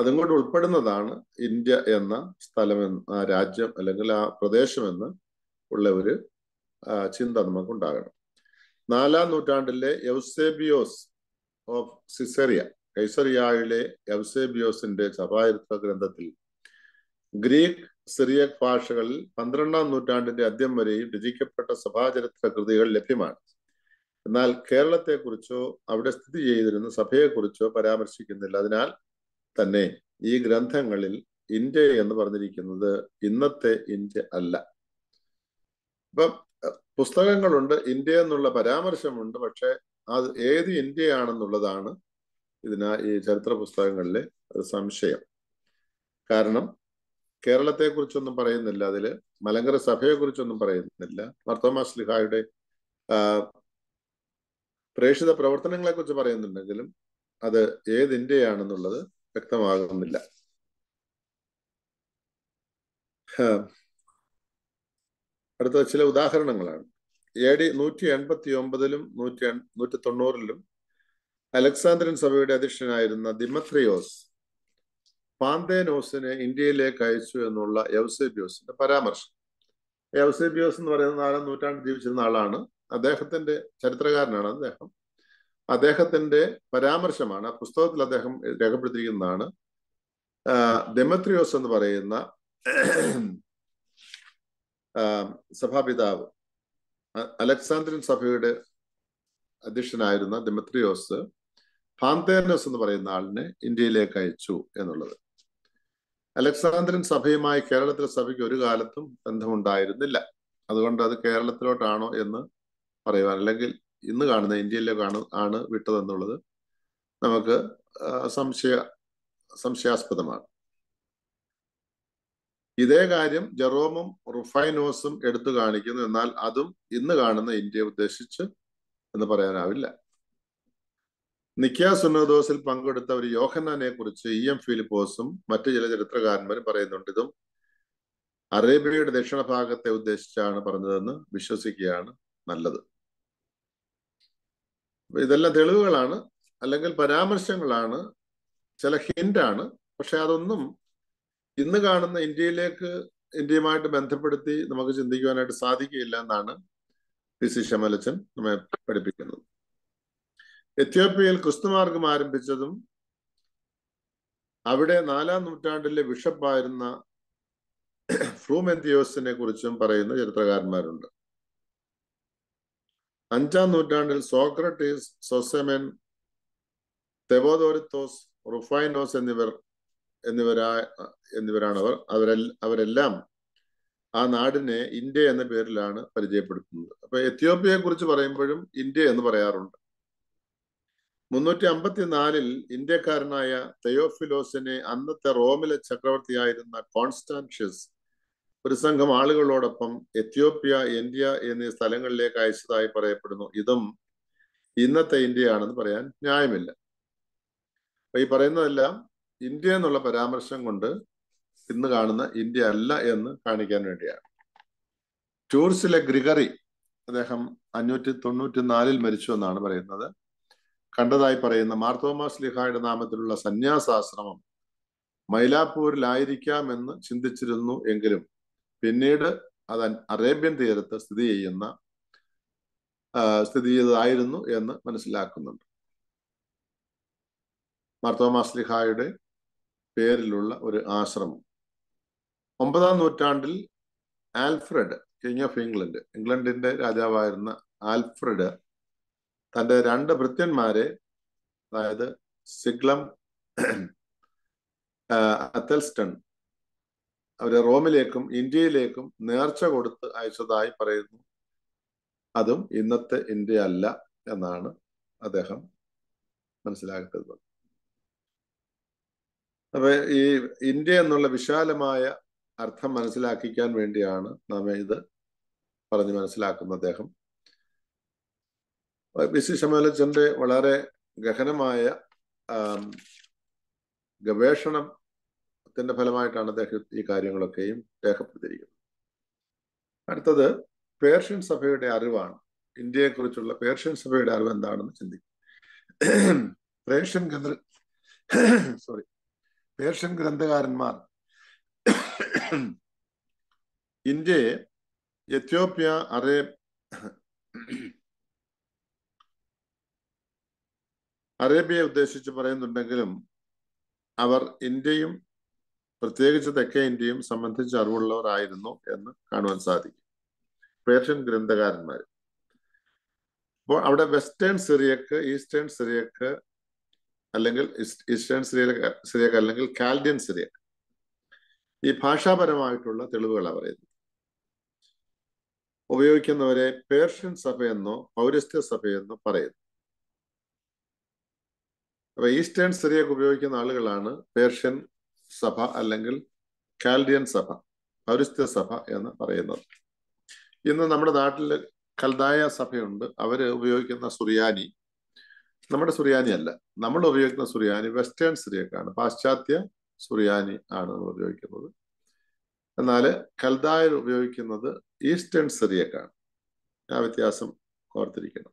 അതും കൊണ്ട് ഉൾപ്പെടുന്നതാണ് ഇന്ത്യ എന്ന സ്ഥലമെന്ന് ആ രാജ്യം അല്ലെങ്കിൽ ആ പ്രദേശമെന്ന് ഉള്ള ഒരു ചിന്ത നമുക്ക് ഉണ്ടാകണം നാലാം നൂറ്റാണ്ടിലെ യൗസേബിയോസ് ഓഫ് സിസറിയ കൈസറിയായിലെ യൗസേബിയോസിന്റെ സഭാചരിത്ര ഗ്രന്ഥത്തിൽ ഗ്രീക്ക് സിറിയക് ഭാഷകളിൽ പന്ത്രണ്ടാം നൂറ്റാണ്ടിന്റെ അന്ത്യം വരെയും രചിക്കപ്പെട്ട സഭാചരിത്ര കൃതികൾ ലഭ്യമാണ് എന്നാൽ കേരളത്തെക്കുറിച്ചോ അവിടെ സ്ഥിതി ചെയ്തിരുന്ന സഭയെക്കുറിച്ചോ പരാമർശിക്കുന്നില്ല അതിനാൽ തന്നെ ഈ ഗ്രന്ഥങ്ങളിൽ ഇന്ത്യ എന്ന് പറഞ്ഞിരിക്കുന്നത് ഇന്നത്തെ ഇന്ത്യ അല്ല ഇപ്പം പുസ്തകങ്ങളുണ്ട് ഇന്ത്യ എന്നുള്ള പരാമർശമുണ്ട് പക്ഷെ അത് ഏത് ഇന്ത്യയാണെന്നുള്ളതാണ് ഇതിനാ ഈ ചരിത്ര പുസ്തകങ്ങളിലെ സംശയം കാരണം കേരളത്തെ കുറിച്ചൊന്നും പറയുന്നില്ല അതിൽ മലങ്കര സഭയെ കുറിച്ചൊന്നും പറയുന്നില്ല മർത്തോമാ സ്ലിഹായുടെ പ്രേക്ഷിത പ്രവർത്തനങ്ങളെ കുറിച്ച് പറയുന്നുണ്ടെങ്കിലും അത് ഏത് ഇന്ത്യയാണെന്നുള്ളത് വ്യക്തമാകുന്നില്ല അടുത്ത ചില ഉദാഹരണങ്ങളാണ് എ ഡി നൂറ്റി എൺപത്തി ഒമ്പതിലും നൂറ്റി നൂറ്റി തൊണ്ണൂറിലും അലക്സാന്ദ്രൻ സഭയുടെ അധ്യക്ഷനായിരുന്ന ദിമത്രിയോസ് പാന്തേനോസിനെ ഇന്ത്യയിലേക്ക് അയച്ചു എന്നുള്ള യൗസേബിയോസിന്റെ പരാമർശം യൗസേബിയോസ് എന്ന് പറയുന്ന നാലാം നൂറ്റാണ്ട് ജീവിച്ചിരുന്ന ആളാണ് അദ്ദേഹത്തിന്റെ ചരിത്രകാരനാണ് അദ്ദേഹം അദ്ദേഹത്തിന്റെ പരാമർശമാണ് ആ പുസ്തകത്തിൽ അദ്ദേഹം രേഖപ്പെടുത്തിയിരിക്കുന്നതാണ് ദിമത്രിയോസ് എന്ന് പറയുന്ന സഭാപിതാവ് അലക്സാന്ദ്രൻ സഭയുടെ അധ്യക്ഷനായിരുന്ന ദിമത്രിയോസ് പാന്തേനോസ് എന്ന് പറയുന്ന ആളിനെ ഇന്ത്യയിലേക്ക് അയച്ചു എന്നുള്ളത് അലക്സാന്ദ്രൻ സഭയുമായി കേരളത്തിലെ സഭയ്ക്ക് ഒരു കാലത്തും ബന്ധമുണ്ടായിരുന്നില്ല അതുകൊണ്ട് അത് കേരളത്തിലോട്ടാണോ എന്ന് പറയുവാൻ അല്ലെങ്കിൽ ഇന്ന് കാണുന്ന ഇന്ത്യയിലേക്കാണ് ആണ് വിട്ടതെന്നുള്ളത് നമുക്ക് സംശയ സംശയാസ്പദമാണ് ഇതേ കാര്യം ജെറോമും റുഫൈനോസും എടുത്തു കാണിക്കുന്നു എന്നാൽ അതും ഇന്ന് കാണുന്ന ഇന്ത്യയെ ഉദ്ദേശിച്ച് എന്ന് പറയാനാവില്ല നിക്കിയ സുനോദോസിൽ പങ്കെടുത്ത ഒരു യോഹന്നാനെ കുറിച്ച് ഇ എം ഫിലിപ്പോസും മറ്റു ചില ചരിത്രകാരന്മാരും പറയുന്നുണ്ട് ഇതും അറേബ്യയുടെ ദക്ഷിണ ഭാഗത്തെ ഉദ്ദേശിച്ചാണ് പറഞ്ഞതെന്ന് വിശ്വസിക്കുകയാണ് നല്ലത് ഇതെല്ലാം തെളിവുകളാണ് അല്ലെങ്കിൽ പരാമർശങ്ങളാണ് ചില ഹിൻ്റാണ് പക്ഷെ അതൊന്നും ഇന്ന് കാണുന്ന ഇന്ത്യയിലേക്ക് ഇന്ത്യയുമായിട്ട് ബന്ധപ്പെടുത്തി നമുക്ക് ചിന്തിക്കുവാനായിട്ട് സാധിക്കുകയില്ല എന്നാണ് പി സി ശമലച്ചൻ നമ്മെ പഠിപ്പിക്കുന്നത് എത്യോപ്യയിൽ ക്രിസ്തുമാർഗം ആരംഭിച്ചതും അവിടെ നാലാം നൂറ്റാണ്ടിലെ ബിഷപ്പായിരുന്ന ഫ്ലൂമെന്തിയോസിനെ കുറിച്ചും പറയുന്ന ചരിത്രകാരന്മാരുണ്ട് അഞ്ചാം നൂറ്റാണ്ടിൽ സോക്രട്ടീസ് സൊസെമൻ തെവോദോരിത്തോസ് റുഫൈനോസ് എന്നിവർ എന്നിവരാ എന്നിവരാണവർ അവരെ അവരെല്ലാം ആ നാടിനെ ഇന്ത്യ എന്ന പേരിലാണ് പരിചയപ്പെടുത്തുന്നത് അപ്പൊ എത്യോപ്യയെ കുറിച്ച് പറയുമ്പോഴും ഇന്ത്യ എന്ന് പറയാറുണ്ട് മുന്നൂറ്റി അമ്പത്തിനാലിൽ ഇന്ത്യക്കാരനായ തെയോഫിലോസിനെ അന്നത്തെ റോമിലെ ചക്രവർത്തിയായിരുന്ന കോൺസ്റ്റാൻഷ്യസ് ഒരു സംഘം ആളുകളോടൊപ്പം എത്യോപ്യ ഇന്ത്യ എന്നീ സ്ഥലങ്ങളിലേക്ക് അയച്ചതായി പറയപ്പെടുന്നു ഇതും ഇന്നത്തെ ഇന്ത്യയാണെന്ന് പറയാൻ ന്യായമില്ല അപ്പൊ ഈ പറയുന്നതെല്ലാം ഇന്ത്യ എന്നുള്ള പരാമർശം കൊണ്ട് ഇന്ന് കാണുന്ന ഇന്ത്യ അല്ല എന്ന് കാണിക്കാൻ വേണ്ടിയാണ് ടൂർസിലെ ഗ്രിഗറി അദ്ദേഹം അഞ്ഞൂറ്റി തൊണ്ണൂറ്റി നാലിൽ മരിച്ചു എന്നാണ് പറയുന്നത് കണ്ടതായി പറയുന്ന മാർത്തോമാസ് ലിഹായുടെ നാമത്തിലുള്ള സന്യാസാശ്രമം മൈലാപ്പൂരിലായിരിക്കാമെന്ന് ചിന്തിച്ചിരുന്നു എങ്കിലും പിന്നീട് അത് അറേബ്യൻ തീരത്ത് സ്ഥിതി ചെയ്യുന്ന സ്ഥിതി ചെയ്തതായിരുന്നു എന്ന് മനസ്സിലാക്കുന്നുണ്ട് മാർത്തോമാസ് ലിഹായുടെ പേരിലുള്ള ഒരു ആശ്രമം ഒമ്പതാം നൂറ്റാണ്ടിൽ ആൽഫ്രഡ് കിങ് ഓഫ് ഇംഗ്ലണ്ട് ഇംഗ്ലണ്ടിന്റെ രാജാവായിരുന്ന ആൽഫ്രഡ് തന്റെ രണ്ട് ഭൃത്യന്മാരെ അതായത് സിഗ്ലം അത്തൽസ്റ്റൺ അവരെ റോമിലേക്കും ഇന്ത്യയിലേക്കും നേർച്ച കൊടുത്ത് അയച്ചതായി പറയുന്നു അതും ഇന്നത്തെ ഇന്ത്യ അല്ല എന്നാണ് അദ്ദേഹം മനസ്സിലാക്കുന്നത് അപ്പൊ ഈ ഇന്ത്യ എന്നുള്ള വിശാലമായ അർത്ഥം മനസ്സിലാക്കിക്കാൻ വേണ്ടിയാണ് നാം ഇത് പറഞ്ഞു മനസ്സിലാക്കുന്ന അദ്ദേഹം പി സി ശമലച്ചന്റെ വളരെ ഗഹനമായ ഗവേഷണത്തിന്റെ ഫലമായിട്ടാണ് അദ്ദേഹം ഈ കാര്യങ്ങളൊക്കെയും രേഖപ്പെടുത്തിയിരിക്കുന്നത് അടുത്തത് പേർഷ്യൻ സഭയുടെ അറിവാണ് ഇന്ത്യയെക്കുറിച്ചുള്ള പേർഷ്യൻ സഭയുടെ അറിവ് എന്താണെന്ന് ചിന്തിക്കും പേർഷ്യൻ കേന്ദ്ര സോറി പേർഷ്യൻ ഗ്രന്ഥകാരന്മാർ ഇന്ത്യയെ എത്യോപ്യ അറേ അറേബ്യയെ ഉദ്ദേശിച്ച് പറയുന്നുണ്ടെങ്കിലും അവർ ഇന്ത്യയും പ്രത്യേകിച്ച് തെക്കേ ഇന്ത്യയും സംബന്ധിച്ച് അറിവുള്ളവരായിരുന്നു എന്ന് കാണുവാൻ സാധിക്കും പേർഷ്യൻ ഗ്രന്ഥകാരന്മാർ അപ്പോൾ അവിടെ വെസ്റ്റേൺ സിറിയക്ക് ഈസ്റ്റേൺ സിറിയക്ക് അല്ലെങ്കിൽ ഈസ്റ്റേൺ സിറിയ സിറിയക്ക് അല്ലെങ്കിൽ കാൽഡിയൻ സിറിയക്ക് ഈ ഭാഷാപരമായിട്ടുള്ള തെളിവുകളാണ് പറയുന്നത് ഉപയോഗിക്കുന്നവരെ പേർഷ്യൻ സഭയെന്നോ പൗരസ്ത്യ സഭയെന്നോ പറയുന്നു അപ്പൊ ഈസ്റ്റേൺ സിറിയക്ക് ഉപയോഗിക്കുന്ന ആളുകളാണ് പേർഷ്യൻ സഭ അല്ലെങ്കിൽ കാൽഡിയൻ സഭ പൗരസ്ത്യ സഭ എന്ന് പറയുന്നത് ഇന്ന് നമ്മുടെ നാട്ടിൽ കൽദായ സഭയുണ്ട് അവര് ഉപയോഗിക്കുന്ന സുറിയാനി നമ്മുടെ സുറിയാനി അല്ല നമ്മൾ ഉപയോഗിക്കുന്ന സുറിയാനി വെസ്റ്റേൺ സിറിയക്കാണ് പാശ്ചാത്യ സുറിയാനി ആണ് നമ്മൾ ഉപയോഗിക്കുന്നത് എന്നാൽ കൽദായർ ഉപയോഗിക്കുന്നത് ഈസ്റ്റേൺ സിറിയക്കാണ് ആ വ്യത്യാസം ഓർത്തിരിക്കണം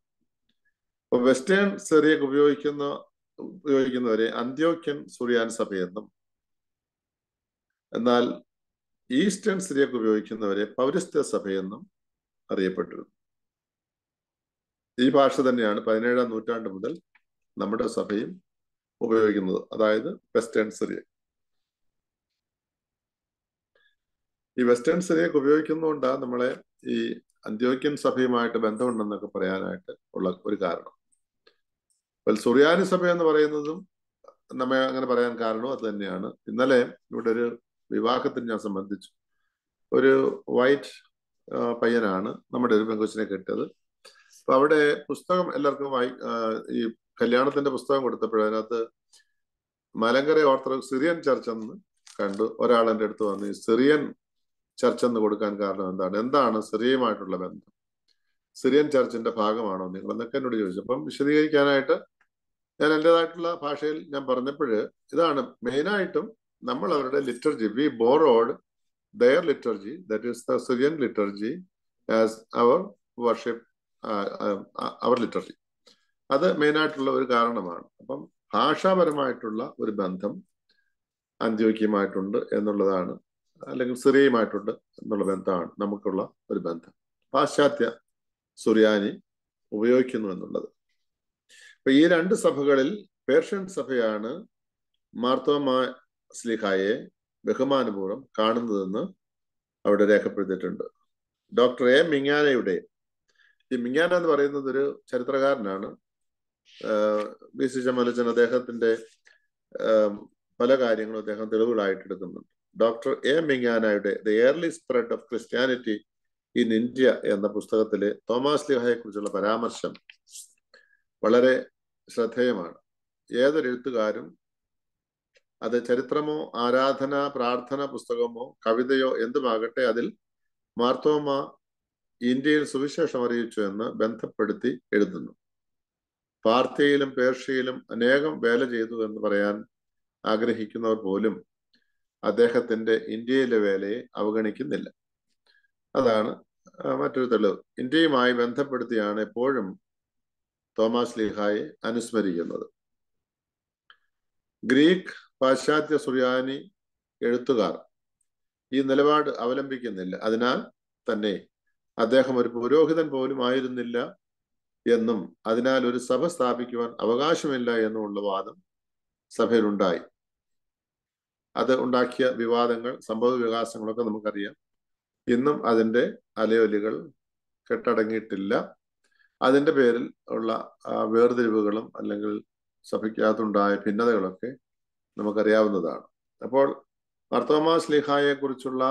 അപ്പോൾ വെസ്റ്റേൺ സിറിയക്ക് ഉപയോഗിക്കുന്ന ഉപയോഗിക്കുന്നവരെ അന്ത്യോക്യൻ സുറിയാൻ സഭയെന്നും എന്നാൽ ഈസ്റ്റേൺ സിറിയക്ക് ഉപയോഗിക്കുന്നവരെ പൗരസ്ത്യ സഭയെന്നും അറിയപ്പെട്ടിരുന്നു ഈ ഭാഷ തന്നെയാണ് പതിനേഴാം നൂറ്റാണ്ട് മുതൽ നമ്മുടെ സഭയും ഉപയോഗിക്കുന്നത് അതായത് വെസ്റ്റേൺ സിറിയ ഈ വെസ്റ്റേൺ സിറിയൊക്കെ ഉപയോഗിക്കുന്നതുകൊണ്ടാണ് നമ്മളെ ഈ അന്ത്യോക്യൻ സഭയുമായിട്ട് ബന്ധമുണ്ടെന്നൊക്കെ പറയാനായിട്ട് ഉള്ള ഒരു കാരണം വെൽ സുറിയാനി സഭ എന്ന് പറയുന്നതും നമ്മെ അങ്ങനെ പറയാൻ കാരണവും അത് തന്നെയാണ് ഇന്നലെ ഇവിടെ ഒരു വിവാഹത്തിന് ഞാൻ സംബന്ധിച്ചു ഒരു വൈറ്റ് പയ്യനാണ് നമ്മുടെ ഒരു പെങ്കൊച്ചിനെ കിട്ടിയത് അപ്പൊ അവിടെ പുസ്തകം എല്ലാവർക്കും വായി ഈ കല്യാണത്തിന്റെ പുസ്തകം കൊടുത്തപ്പോഴും അതിനകത്ത് മലങ്കര ഓർത്തഡോക്സ് സിറിയൻ ചർച്ച് എന്ന് കണ്ടു ഒരാൾ എൻ്റെ അടുത്ത് വന്നു ഈ സിറിയൻ ചർച്ച് എന്ന് കൊടുക്കാൻ കാരണം എന്താണ് എന്താണ് സിറിയയുമായിട്ടുള്ള ബന്ധം സിറിയൻ ചർച്ചിന്റെ ഭാഗമാണോ നിങ്ങൾ എന്നൊക്കെ എന്നോട് ചോദിച്ചു അപ്പം വിശദീകരിക്കാനായിട്ട് ഞാൻ എൻ്റെതായിട്ടുള്ള ഭാഷയിൽ ഞാൻ പറഞ്ഞപ്പോഴ് ഇതാണ് മെയിനായിട്ടും നമ്മൾ അവരുടെ liturgy we borrowed their liturgy that is the Syrian liturgy as our worship our literacy അത് മെയിനായിട്ടുള്ള ഒരു കാരണമാണ് അപ്പം ഭാഷാപരമായിട്ടുള്ള ഒരു ബന്ധം അന്ത്യോക്യമായിട്ടുണ്ട് എന്നുള്ളതാണ് അല്ലെങ്കിൽ സിറിയയുമായിട്ടുണ്ട് എന്നുള്ള ബന്ധമാണ് നമുക്കുള്ള ഒരു ബന്ധം പാശ്ചാത്യ സുറിയാനി ഉപയോഗിക്കുന്നു എന്നുള്ളത് അപ്പൊ ഈ രണ്ട് സഭകളിൽ പേർഷ്യൻ സഭയാണ് മാർത്തോമ സ്ലിഹായെ ബഹുമാനപൂർവ്വം കാണുന്നതെന്ന് അവിടെ രേഖപ്പെടുത്തിയിട്ടുണ്ട് ഡോക്ടർ എ മിങ്ങാനയുടെ ഈ എന്ന് പറയുന്നത് ഒരു ചരിത്രകാരനാണ് ബി സി ചമലച്ചൻ അദ്ദേഹത്തിന്റെ പല കാര്യങ്ങളും അദ്ദേഹം തെളിവുകളായിട്ട് എടുക്കുന്നുണ്ട് ഡോക്ടർ എ മിങ്ങാനായുടെ the early spread of Christianity in India എന്ന പുസ്തകത്തിലെ തോമസ് ലിഹായെ കുറിച്ചുള്ള പരാമർശം വളരെ ശ്രദ്ധേയമാണ് ഏതൊരെഴുത്തുകാരും അത് ചരിത്രമോ ആരാധന പ്രാർത്ഥന പുസ്തകമോ കവിതയോ എന്തുമാകട്ടെ അതിൽ മാർത്തോമ ഇന്ത്യയിൽ സുവിശേഷം അറിയിച്ചു എന്ന് ബന്ധപ്പെടുത്തി എഴുതുന്നു പാർത്തിയയിലും പേർഷ്യയിലും അനേകം വേല ചെയ്തു എന്ന് പറയാൻ ആഗ്രഹിക്കുന്നവർ പോലും അദ്ദേഹത്തിന്റെ ഇന്ത്യയിലെ വേലയെ അവഗണിക്കുന്നില്ല അതാണ് മറ്റൊരു തെളിവ് ഇന്ത്യയുമായി ബന്ധപ്പെടുത്തിയാണ് എപ്പോഴും തോമസ് ലീഹായെ അനുസ്മരിക്കുന്നത് ഗ്രീക്ക് പാശ്ചാത്യ സുറിയാനി എഴുത്തുകാർ ഈ നിലപാട് അവലംബിക്കുന്നില്ല അതിനാൽ തന്നെ അദ്ദേഹം ഒരു പുരോഹിതൻ പോലും ആയിരുന്നില്ല എന്നും അതിനാൽ ഒരു സഭ സ്ഥാപിക്കുവാൻ അവകാശമില്ല എന്നുമുള്ള വാദം സഭയിലുണ്ടായി അത് ഉണ്ടാക്കിയ വിവാദങ്ങൾ സംഭവ വികാസങ്ങളൊക്കെ നമുക്കറിയാം ഇന്നും അതിൻ്റെ അലയൊലികൾ കെട്ടടങ്ങിയിട്ടില്ല അതിൻ്റെ പേരിൽ ഉള്ള വേർതിരിവുകളും അല്ലെങ്കിൽ സഭയ്ക്കകത്തുണ്ടായ ഭിന്നതകളൊക്കെ നമുക്കറിയാവുന്നതാണ് അപ്പോൾ മർത്തോമാ സ്ലിഹായെ കുറിച്ചുള്ള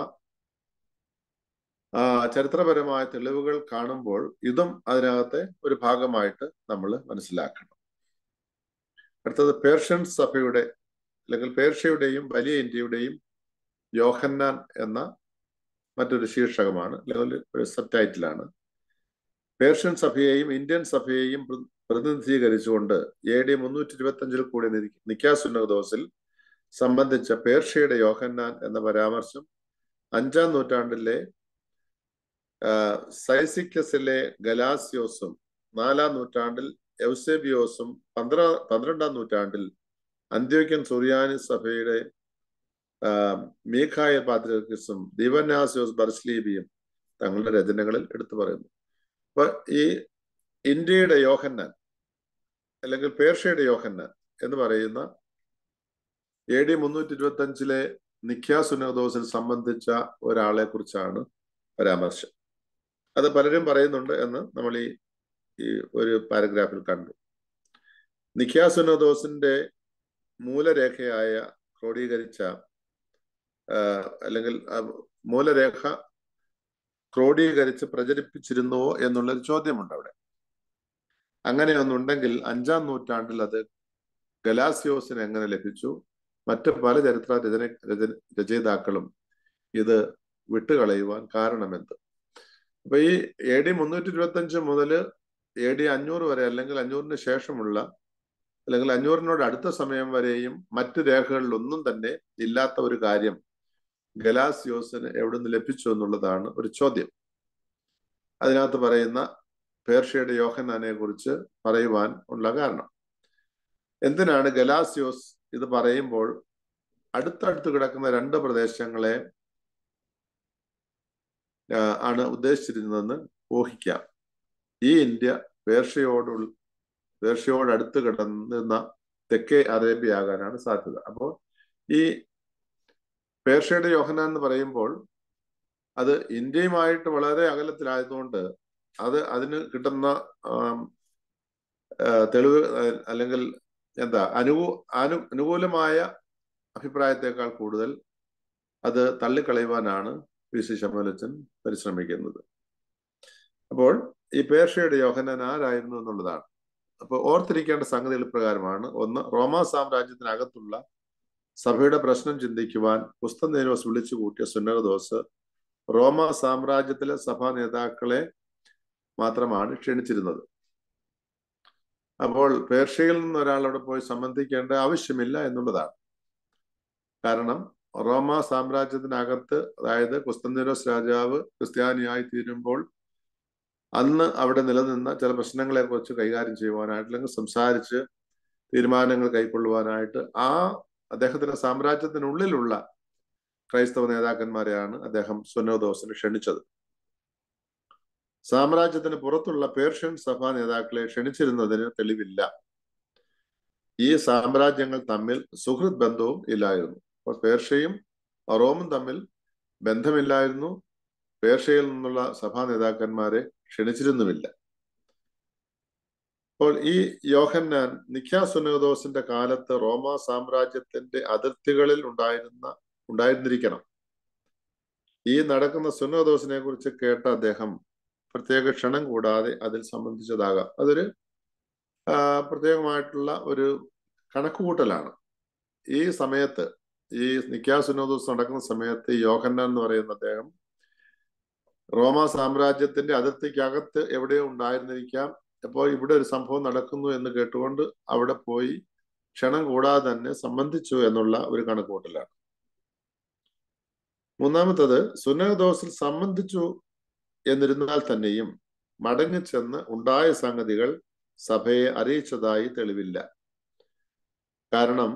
ചരിത്രപരമായ തെളിവുകൾ കാണുമ്പോൾ ഇതും അതിനകത്തെ ഒരു ഭാഗമായിട്ട് നമ്മൾ മനസ്സിലാക്കണം അടുത്തത് പേർഷ്യൻ സഭയുടെ അല്ലെങ്കിൽ പേർഷ്യയുടെയും വലിയ ഇന്ത്യയുടെയും യോഹന്നാൻ എന്ന മറ്റൊരു ശീർഷകമാണ് അല്ലെങ്കിൽ ഒരു സബ് പേർഷ്യൻ സഭയെയും ഇന്ത്യൻ സഭയെയും പ്രതിനിധീകരിച്ചുകൊണ്ട് എ ഡി മുന്നൂറ്റി ഇരുപത്തഞ്ചിൽ കൂടി നിക്കാസുന്നദോസിൽ സംബന്ധിച്ച പേർഷ്യയുടെ യോഹന്നാൻ എന്ന പരാമർശം അഞ്ചാം നൂറ്റാണ്ടിലെ സൈസിക്കസിലെ ഗലാസിയോസും നാലാം നൂറ്റാണ്ടിൽ എവ്സെബിയോസും പന്ത്ര പന്ത്രണ്ടാം നൂറ്റാണ്ടിൽ അന്ത്യോക്യൻ സുറിയാനി സഭയുടെ മീഖായ പാത്രിസും ദിവനാസിയോസ് ബർസ്ലീബിയും തങ്ങളുടെ രചനകളിൽ എടുത്തു പറയുന്നു അപ്പൊ ഈ ഇന്ത്യയുടെ യോഹന്നാൻ അല്ലെങ്കിൽ പേർഷ്യയുടെ യോഹന്നാൻ എന്ന് പറയുന്ന എ ഡി മുന്നൂറ്റി ഇരുപത്തി അഞ്ചിലെ നിഖ്യാസുനദോസിൽ സംബന്ധിച്ച ഒരാളെ കുറിച്ചാണ് പരാമർശം അത് പലരും പറയുന്നുണ്ട് എന്ന് നമ്മൾ ഈ ഈ ഒരു പാരഗ്രാഫിൽ കണ്ടു നിഖ്യാസുനദോസിന്റെ മൂലരേഖയായ ക്രോഡീകരിച്ച അല്ലെങ്കിൽ മൂലരേഖ ക്രോഡീകരിച്ച് പ്രചരിപ്പിച്ചിരുന്നുവോ എന്നുള്ളൊരു ചോദ്യമുണ്ട് അവിടെ അങ്ങനെയൊന്നുണ്ടെങ്കിൽ അഞ്ചാം നൂറ്റാണ്ടിൽ അത് ഗലാസിയോസിന് എങ്ങനെ ലഭിച്ചു മറ്റ് പല ചരിത്ര രചന രചയിതാക്കളും ഇത് വിട്ടുകളയുവാൻ കാരണമെന്ത് അപ്പൊ ഈ എ ഡി മുന്നൂറ്റി ഇരുപത്തി അഞ്ച് മുതൽ എ ഡി അഞ്ഞൂറ് വരെ അല്ലെങ്കിൽ അഞ്ഞൂറിന് ശേഷമുള്ള അല്ലെങ്കിൽ അഞ്ഞൂറിനോട് അടുത്ത സമയം വരെയും മറ്റ് രേഖകളിലൊന്നും തന്നെ ഇല്ലാത്ത ഒരു കാര്യം ഗലാസിയോസിന് എവിടെ നിന്ന് ലഭിച്ചു എന്നുള്ളതാണ് ഒരു ചോദ്യം അതിനകത്ത് പറയുന്ന പേർഷ്യയുടെ യോഹനാനെ കുറിച്ച് പറയുവാൻ ഉള്ള കാരണം എന്തിനാണ് ഗലാസിയോസ് ഇത് പറയുമ്പോൾ അടുത്തടുത്ത് കിടക്കുന്ന രണ്ട് പ്രദേശങ്ങളെ ആണ് ഉദ്ദേശിച്ചിരുന്നതെന്ന് ഊഹിക്കാം ഈ ഇന്ത്യ പേർഷ്യയോട് പേർഷ്യയോട് അടുത്ത് കിടന്നിരുന്ന തെക്കേ അറേബ്യ ആകാനാണ് സാധ്യത അപ്പോൾ ഈ പേർഷ്യയുടെ യോഹന എന്ന് പറയുമ്പോൾ അത് ഇന്ത്യയുമായിട്ട് വളരെ അകലത്തിലായതുകൊണ്ട് അത് അതിന് കിട്ടുന്ന തെളിവ് അല്ലെങ്കിൽ എന്താ അനുകൂ അനു അനുകൂലമായ അഭിപ്രായത്തെക്കാൾ കൂടുതൽ അത് തള്ളിക്കളയുവാനാണ് പി സി ശമലച്ചൻ പരിശ്രമിക്കുന്നത് അപ്പോൾ ഈ പേർഷ്യയുടെ യോഹന്നാൻ ആരായിരുന്നു എന്നുള്ളതാണ് അപ്പോൾ ഓർത്തിരിക്കേണ്ട സംഗതികൾ പ്രകാരമാണ് ഒന്ന് റോമാ സാമ്രാജ്യത്തിനകത്തുള്ള സഭയുടെ പ്രശ്നം ചിന്തിക്കുവാൻ പുസ്തനേനോസ് വിളിച്ചു കൂട്ടിയ സുന്നകദോസ് റോമ സാമ്രാജ്യത്തിലെ സഭാ നേതാക്കളെ മാത്രമാണ് ക്ഷണിച്ചിരുന്നത് അപ്പോൾ പേർഷ്യയിൽ നിന്ന് ഒരാൾ അവിടെ പോയി സംബന്ധിക്കേണ്ട ആവശ്യമില്ല എന്നുള്ളതാണ് കാരണം റോമ സാമ്രാജ്യത്തിനകത്ത് അതായത് കുസ്തന്തിനോസ് രാജാവ് ക്രിസ്ത്യാനിയായി തീരുമ്പോൾ അന്ന് അവിടെ നിലനിന്ന ചില പ്രശ്നങ്ങളെ കുറിച്ച് കൈകാര്യം ചെയ്യുവാനായിട്ട് അല്ലെങ്കിൽ സംസാരിച്ച് തീരുമാനങ്ങൾ കൈക്കൊള്ളുവാനായിട്ട് ആ അദ്ദേഹത്തിന്റെ സാമ്രാജ്യത്തിനുള്ളിലുള്ള ക്രൈസ്തവ നേതാക്കന്മാരെയാണ് അദ്ദേഹം സ്വനോദോസിന് ക്ഷണിച്ചത് സാമ്രാജ്യത്തിന് പുറത്തുള്ള പേർഷ്യൻ സഭാ നേതാക്കളെ ക്ഷണിച്ചിരുന്നതിന് തെളിവില്ല ഈ സാമ്രാജ്യങ്ങൾ തമ്മിൽ സുഹൃത് ബന്ധവും ഇല്ലായിരുന്നു അപ്പോൾ പേർഷ്യയും റോമും തമ്മിൽ ബന്ധമില്ലായിരുന്നു പേർഷ്യയിൽ നിന്നുള്ള സഭാ നേതാക്കന്മാരെ ക്ഷണിച്ചിരുന്നുമില്ല അപ്പോൾ ഈ യോഹന്നാൻ നിഖ്യാസുനോദോസിന്റെ കാലത്ത് റോമ സാമ്രാജ്യത്തിന്റെ അതിർത്തികളിൽ ഉണ്ടായിരുന്ന ഉണ്ടായിരുന്നിരിക്കണം ഈ നടക്കുന്ന സുനോദോസിനെ കുറിച്ച് കേട്ട അദ്ദേഹം പ്രത്യേക ക്ഷണം കൂടാതെ അതിൽ സംബന്ധിച്ചതാകാം അതൊരു പ്രത്യേകമായിട്ടുള്ള ഒരു കണക്കുകൂട്ടലാണ് ഈ സമയത്ത് ഈ നിക്കാസുനോദോസ് നടക്കുന്ന സമയത്ത് യോഹന്നാൻ എന്ന് പറയുന്ന അദ്ദേഹം റോമ സാമ്രാജ്യത്തിന്റെ അതിർത്തിക്കകത്ത് എവിടെയോ ഉണ്ടായിരുന്നിരിക്കാം അപ്പോൾ ഇവിടെ ഒരു സംഭവം നടക്കുന്നു എന്ന് കേട്ടുകൊണ്ട് അവിടെ പോയി ക്ഷണം കൂടാതെ തന്നെ സംബന്ധിച്ചു എന്നുള്ള ഒരു കണക്കുകൂട്ടലാണ് മൂന്നാമത്തത് സുനകദോസിൽ സംബന്ധിച്ചു എന്നിരുന്നാൽ തന്നെയും ചെന്ന് ഉണ്ടായ സംഗതികൾ സഭയെ അറിയിച്ചതായി തെളിവില്ല കാരണം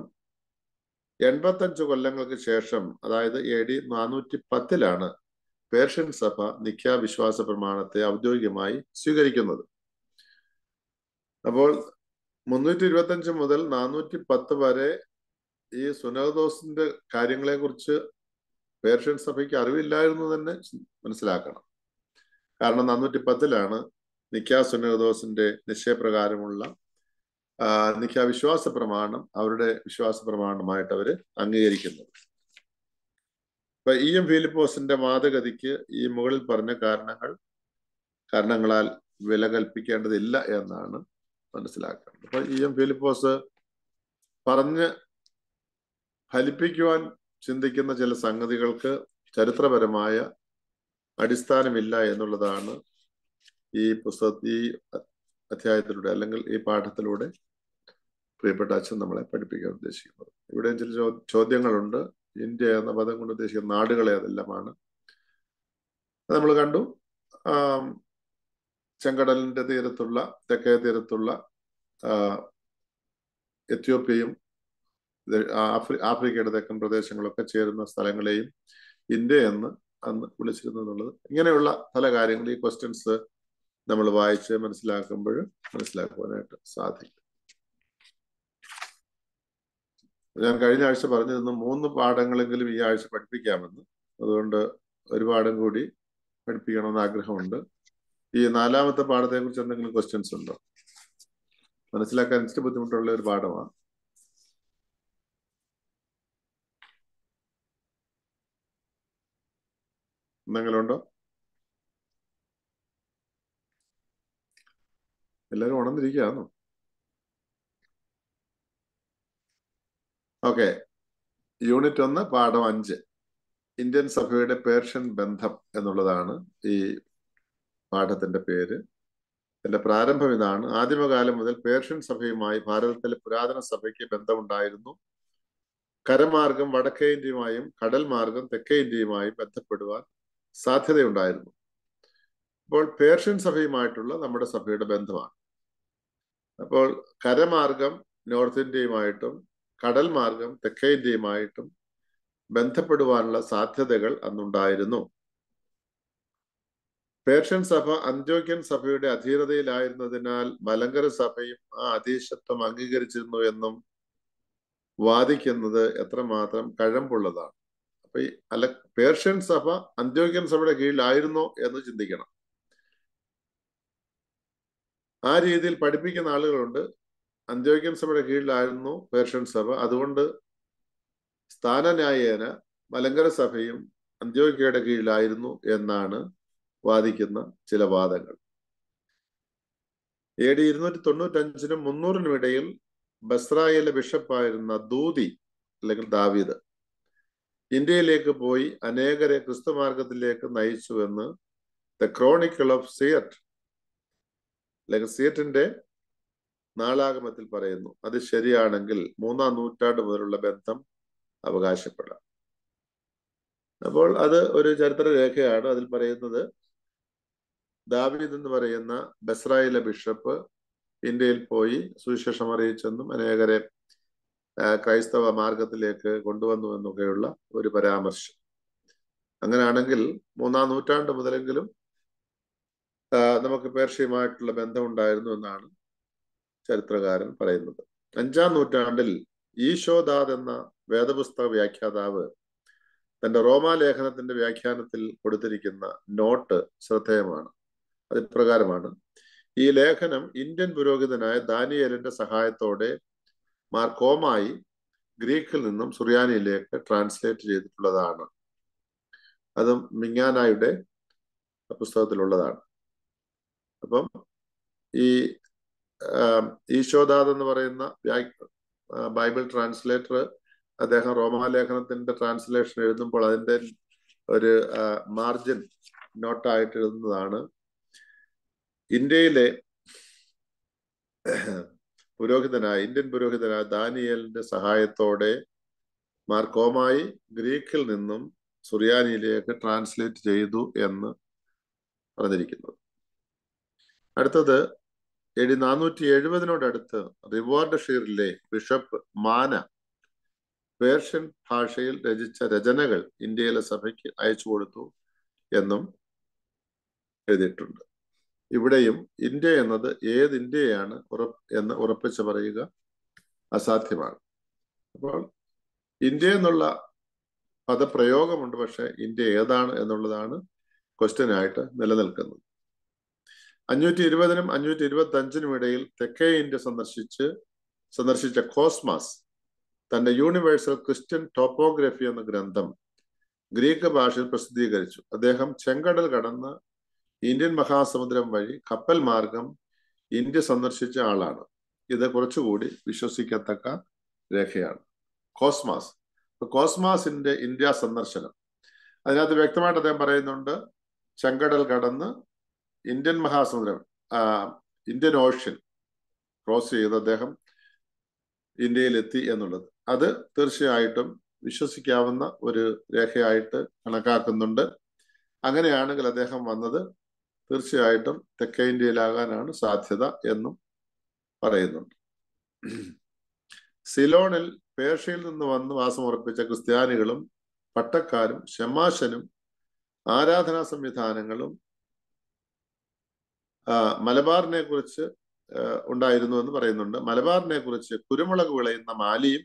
എൺപത്തഞ്ച് കൊല്ലങ്ങൾക്ക് ശേഷം അതായത് എ ഡി നാനൂറ്റി പത്തിലാണ് പേർഷ്യൻ സഭ നിഖ്യാ വിശ്വാസ പ്രമാണത്തെ ഔദ്യോഗികമായി സ്വീകരിക്കുന്നത് അപ്പോൾ മുന്നൂറ്റി ഇരുപത്തഞ്ച് മുതൽ നാനൂറ്റി പത്ത് വരെ ഈ സുനകദോസിന്റെ കാര്യങ്ങളെ കുറിച്ച് പേർഷ്യൻ സഭയ്ക്ക് അറിവില്ലായിരുന്നു തന്നെ മനസ്സിലാക്കണം കാരണം നാനൂറ്റി പത്തിലാണ് നിഖ്യാ സുനകദോസിന്റെ നിശ്ചയപ്രകാരമുള്ള നിൽക്കുക വിശ്വാസ പ്രമാണം അവരുടെ വിശ്വാസ പ്രമാണമായിട്ട് അവർ അംഗീകരിക്കുന്നത് അപ്പൊ ഇ എം ഫിലിപ്പോസിന്റെ വാദഗതിക്ക് ഈ മുകളിൽ പറഞ്ഞ കാരണങ്ങൾ കാരണങ്ങളാൽ വില കൽപ്പിക്കേണ്ടതില്ല എന്നാണ് മനസ്സിലാക്കുന്നത് അപ്പൊ ഇ എം ഫിലിപ്പോസ് പറഞ്ഞ് ഫലിപ്പിക്കുവാൻ ചിന്തിക്കുന്ന ചില സംഗതികൾക്ക് ചരിത്രപരമായ അടിസ്ഥാനമില്ല എന്നുള്ളതാണ് ഈ പുസ്തക ഈ അധ്യായത്തിലൂടെ അല്ലെങ്കിൽ ഈ പാഠത്തിലൂടെ പ്രിയപ്പെട്ട അച്ഛൻ നമ്മളെ പഠിപ്പിക്കാൻ ഉദ്ദേശിക്കുന്നത് ഇവിടെ ചില ചോദ്യങ്ങളുണ്ട് ഇന്ത്യ എന്ന പദം കൊണ്ട് ഉദ്ദേശിക്കുന്ന നാടുകളെ അതെല്ലാമാണ് നമ്മൾ കണ്ടു ചെങ്കടലിന്റെ തീരത്തുള്ള തെക്കേ തീരത്തുള്ള എത്യോപ്യയും ആഫ്രി ആഫ്രിക്കയുടെ തെക്കൻ പ്രദേശങ്ങളൊക്കെ ചേരുന്ന സ്ഥലങ്ങളെയും ഇന്ത്യ എന്ന് അന്ന് വിളിച്ചിരുന്നു എന്നുള്ളത് ഇങ്ങനെയുള്ള പല കാര്യങ്ങളും ഈ ക്വസ്റ്റ്യൻസ് നമ്മൾ വായിച്ച് മനസ്സിലാക്കുമ്പോൾ മനസ്സിലാക്കുവാനായിട്ട് സാധിക്കും ഞാൻ കഴിഞ്ഞ ആഴ്ച പറഞ്ഞിരുന്നു മൂന്ന് പാഠങ്ങളെങ്കിലും ഈ ആഴ്ച പഠിപ്പിക്കാമെന്ന് അതുകൊണ്ട് ഒരു പാഠം കൂടി പഠിപ്പിക്കണമെന്ന് ആഗ്രഹമുണ്ട് ഈ നാലാമത്തെ പാഠത്തെ കുറിച്ച് എന്തെങ്കിലും ക്വസ്റ്റ്യൻസ് ഉണ്ടോ മനസ്സിലാക്കാൻ ഇച്ചിരി ബുദ്ധിമുട്ടുള്ള ഒരു പാഠമാണ് എന്തെങ്കിലും ഉണ്ടോ എല്ലാവരും ഉണർന്നിരിക്കുകയാണോ ഓക്കെ യൂണിറ്റ് ഒന്ന് പാഠം അഞ്ച് ഇന്ത്യൻ സഭയുടെ പേർഷ്യൻ ബന്ധം എന്നുള്ളതാണ് ഈ പാഠത്തിന്റെ പേര് ഇതിന്റെ പ്രാരംഭം ഇതാണ് ആദിമകാലം മുതൽ പേർഷ്യൻ സഭയുമായി ഭാരതത്തിലെ പുരാതന സഭയ്ക്ക് ബന്ധമുണ്ടായിരുന്നു കരമാർഗം വടക്കേ ഇന്ത്യയുമായും കടൽ മാർഗം തെക്കേ ഇന്ത്യയുമായും ബന്ധപ്പെടുവാൻ സാധ്യതയുണ്ടായിരുന്നു അപ്പോൾ പേർഷ്യൻ സഭയുമായിട്ടുള്ള നമ്മുടെ സഭയുടെ ബന്ധമാണ് അപ്പോൾ കരമാർഗം നോർത്ത് ഇന്ത്യയുമായിട്ടും കടൽ മാർഗം തെക്കേ ഇന്ത്യയുമായിട്ടും ബന്ധപ്പെടുവാനുള്ള സാധ്യതകൾ അന്നുണ്ടായിരുന്നു പേർഷ്യൻ സഭ അന്ത്യോക്യൻ സഭയുടെ അധീനതയിലായിരുന്നതിനാൽ മലങ്കര സഭയും ആ അധീശത്വം അംഗീകരിച്ചിരുന്നു എന്നും വാദിക്കുന്നത് എത്രമാത്രം കഴമ്പുള്ളതാണ് അപ്പൊ ഈ അല പേർഷ്യൻ സഭ അന്ത്യോക്യൻ സഭയുടെ കീഴിലായിരുന്നോ എന്ന് ചിന്തിക്കണം ആ രീതിയിൽ പഠിപ്പിക്കുന്ന ആളുകളുണ്ട് അന്ത്യോഗ്യൻ സഭയുടെ കീഴിലായിരുന്നു പേർഷ്യൻ സഭ അതുകൊണ്ട് സ്ഥാനന്യായേന മലങ്കര സഭയും അന്ത്യോഗ്യയുടെ കീഴിലായിരുന്നു എന്നാണ് വാദിക്കുന്ന ചില വാദങ്ങൾ എ ഡി ഇരുന്നൂറ്റി തൊണ്ണൂറ്റഞ്ചിനും മുന്നൂറിനും ഇടയിൽ ബസ്രായിലെ ബിഷപ്പായിരുന്ന ദൂതി അല്ലെങ്കിൽ ദാവീദ് ഇന്ത്യയിലേക്ക് പോയി അനേകരെ ക്രിസ്തുമാർഗത്തിലേക്ക് നയിച്ചുവെന്ന് ദ ക്രോണിക്കൽ ഓഫ് സിയറ്റ് അല്ലെങ്കിൽ സിയറ്റിന്റെ നാളാഗമത്തിൽ പറയുന്നു അത് ശരിയാണെങ്കിൽ മൂന്നാം നൂറ്റാണ്ട് മുതലുള്ള ബന്ധം അവകാശപ്പെടാം അപ്പോൾ അത് ഒരു ചരിത്ര രേഖയാണ് അതിൽ പറയുന്നത് ദാവീദ് എന്ന് പറയുന്ന ബസ്രായിലെ ബിഷപ്പ് ഇന്ത്യയിൽ പോയി സുവിശേഷം അറിയിച്ചെന്നും അനേകരെ ക്രൈസ്തവ മാർഗത്തിലേക്ക് കൊണ്ടുവന്നു എന്നൊക്കെയുള്ള ഒരു പരാമർശം അങ്ങനെയാണെങ്കിൽ മൂന്നാം നൂറ്റാണ്ട് മുതലെങ്കിലും നമുക്ക് പേർഷ്യയുമായിട്ടുള്ള ബന്ധമുണ്ടായിരുന്നു എന്നാണ് ചരിത്രകാരൻ പറയുന്നത് അഞ്ചാം നൂറ്റാണ്ടിൽ ഈശോദാദ് എന്ന വേദപുസ്തക വ്യാഖ്യാതാവ് തന്റെ റോമാലേഖനത്തിന്റെ വ്യാഖ്യാനത്തിൽ കൊടുത്തിരിക്കുന്ന നോട്ട് ശ്രദ്ധേയമാണ് അതിപ്രകാരമാണ് ഈ ലേഖനം ഇന്ത്യൻ പുരോഹിതനായ ദാനിയേലിന്റെ സഹായത്തോടെ മാർക്കോമായി ഗ്രീക്കിൽ നിന്നും സുറിയാനിയിലേക്ക് ട്രാൻസ്ലേറ്റ് ചെയ്തിട്ടുള്ളതാണ് അതും മിങ്ങാനായുടെ പുസ്തകത്തിലുള്ളതാണ് അപ്പം ഈ ഈശോദാദ് എന്ന് പറയുന്ന ബൈബിൾ ട്രാൻസ്ലേറ്റർ അദ്ദേഹം റോമാലേഖനത്തിന്റെ ട്രാൻസ്ലേഷൻ എഴുതുമ്പോൾ അതിന്റെ ഒരു മാർജിൻ നോട്ടായിട്ട് എഴുതുന്നതാണ് ഇന്ത്യയിലെ പുരോഹിതനായ ഇന്ത്യൻ പുരോഹിതനായ ദാനിയലിന്റെ സഹായത്തോടെ മാർക്കോമായി ഗ്രീക്കിൽ നിന്നും സുറിയാനിയിലേക്ക് ട്രാൻസ്ലേറ്റ് ചെയ്തു എന്ന് പറഞ്ഞിരിക്കുന്നത് അടുത്തത് എ ഡി നാനൂറ്റി എഴുപതിനോടടുത്ത് ഷീറിലെ ബിഷപ്പ് മാന പേർഷ്യൻ ഭാഷയിൽ രചിച്ച രചനകൾ ഇന്ത്യയിലെ സഭയ്ക്ക് അയച്ചു കൊടുത്തു എന്നും എഴുതിയിട്ടുണ്ട് ഇവിടെയും ഇന്ത്യ എന്നത് ഏത് ഇന്ത്യയാണ് എന്ന് ഉറപ്പിച്ച് പറയുക അസാധ്യമാണ് അപ്പോൾ ഇന്ത്യ എന്നുള്ള പദപ്രയോഗമുണ്ട് പക്ഷെ ഇന്ത്യ ഏതാണ് എന്നുള്ളതാണ് ക്വസ്റ്റ്യനായിട്ട് ആയിട്ട് നിലനിൽക്കുന്നത് അഞ്ഞൂറ്റി ഇരുപതിനും അഞ്ഞൂറ്റി ഇരുപത്തി അഞ്ചിനും ഇടയിൽ തെക്കേ ഇന്ത്യ സന്ദർശിച്ച് സന്ദർശിച്ച കോസ്മാസ് തന്റെ യൂണിവേഴ്സൽ ക്രിസ്ത്യൻ ടോപ്പോഗ്രഫി എന്ന ഗ്രന്ഥം ഗ്രീക്ക് ഭാഷയിൽ പ്രസിദ്ധീകരിച്ചു അദ്ദേഹം ചെങ്കടൽ കടന്ന് ഇന്ത്യൻ മഹാസമുദ്രം വഴി കപ്പൽ മാർഗം ഇന്ത്യ സന്ദർശിച്ച ആളാണ് ഇത് കുറച്ചുകൂടി വിശ്വസിക്കത്തക്ക രേഖയാണ് കോസ്മാസ് കോസ്മാസിന്റെ ഇന്ത്യ സന്ദർശനം അതിനകത്ത് വ്യക്തമായിട്ട് അദ്ദേഹം പറയുന്നുണ്ട് ചെങ്കടൽ കടന്ന് ഇന്ത്യൻ മഹാസമുദ്രം ഇന്ത്യൻ ഓഷ്യൻ ക്രോസ് ചെയ്ത് അദ്ദേഹം ഇന്ത്യയിലെത്തി എന്നുള്ളത് അത് തീർച്ചയായിട്ടും വിശ്വസിക്കാവുന്ന ഒരു രേഖയായിട്ട് കണക്കാക്കുന്നുണ്ട് അങ്ങനെയാണെങ്കിൽ അദ്ദേഹം വന്നത് തീർച്ചയായിട്ടും തെക്കേ ഇന്ത്യയിലാകാനാണ് സാധ്യത എന്നും പറയുന്നുണ്ട് സിലോണിൽ പേർഷ്യയിൽ നിന്ന് വന്ന് വാസമുറപ്പിച്ച ക്രിസ്ത്യാനികളും പട്ടക്കാരും ഷമാശനും ആരാധനാ സംവിധാനങ്ങളും മലബാറിനെ കുറിച്ച് ഉണ്ടായിരുന്നു എന്ന് പറയുന്നുണ്ട് മലബാറിനെ കുറിച്ച് കുരുമുളക് വിളയുന്ന മാലിയും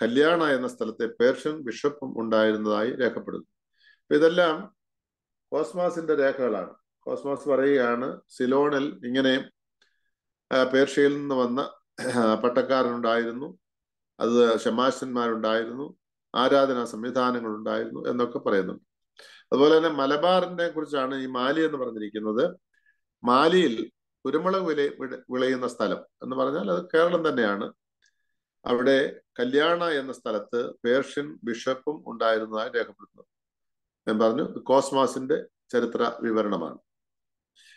കല്യാണ എന്ന സ്ഥലത്തെ പേർഷ്യൻ ബിഷപ്പും ഉണ്ടായിരുന്നതായി രേഖപ്പെടുന്നു ഇതെല്ലാം കോസ്മാസിന്റെ രേഖകളാണ് കോസ്മാസ് പറയുകയാണ് സിലോണിൽ ഇങ്ങനെ പേർഷ്യയിൽ നിന്ന് വന്ന പട്ടക്കാരനുണ്ടായിരുന്നു അത് ഷമാശന്മാരുണ്ടായിരുന്നു ആരാധനാ സംവിധാനങ്ങൾ ഉണ്ടായിരുന്നു എന്നൊക്കെ പറയുന്നുണ്ട് അതുപോലെ തന്നെ മലബാറിനെ കുറിച്ചാണ് ഈ മാലി എന്ന് പറഞ്ഞിരിക്കുന്നത് മാലിയിൽ കുരുമുളക് വില വിളയുന്ന സ്ഥലം എന്ന് പറഞ്ഞാൽ അത് കേരളം തന്നെയാണ് അവിടെ കല്യാണ എന്ന സ്ഥലത്ത് പേർഷ്യൻ ബിഷപ്പും ഉണ്ടായിരുന്നതായി രേഖപ്പെടുത്തുന്നു ഞാൻ പറഞ്ഞു കോസ്മാസിന്റെ ചരിത്ര വിവരണമാണ്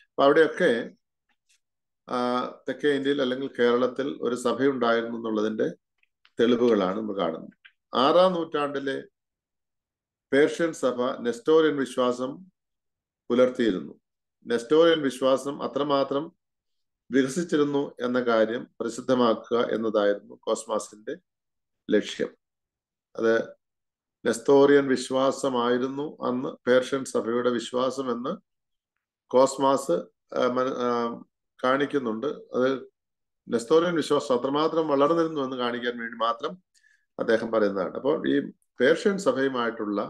അപ്പൊ അവിടെയൊക്കെ തെക്കേ ഇന്ത്യയിൽ അല്ലെങ്കിൽ കേരളത്തിൽ ഒരു സഭയുണ്ടായിരുന്നു എന്നുള്ളതിന്റെ തെളിവുകളാണ് നമ്മൾ കാണുന്നത് ആറാം നൂറ്റാണ്ടിലെ പേർഷ്യൻ സഭ നെസ്റ്റോറിയൻ വിശ്വാസം പുലർത്തിയിരുന്നു നെസ്റ്റോറിയൻ വിശ്വാസം അത്രമാത്രം വികസിച്ചിരുന്നു എന്ന കാര്യം പ്രസിദ്ധമാക്കുക എന്നതായിരുന്നു കോസ്മാസിന്റെ ലക്ഷ്യം അത് നെസ്തോറിയൻ വിശ്വാസമായിരുന്നു അന്ന് പേർഷ്യൻ സഭയുടെ വിശ്വാസം എന്ന് കോസ്മാസ് കാണിക്കുന്നുണ്ട് അത് നെസ്തോറിയൻ വിശ്വാസം അത്രമാത്രം വളർന്നിരുന്നു എന്ന് കാണിക്കാൻ വേണ്ടി മാത്രം അദ്ദേഹം പറയുന്നതാണ് അപ്പോൾ ഈ പേർഷ്യൻ സഭയുമായിട്ടുള്ള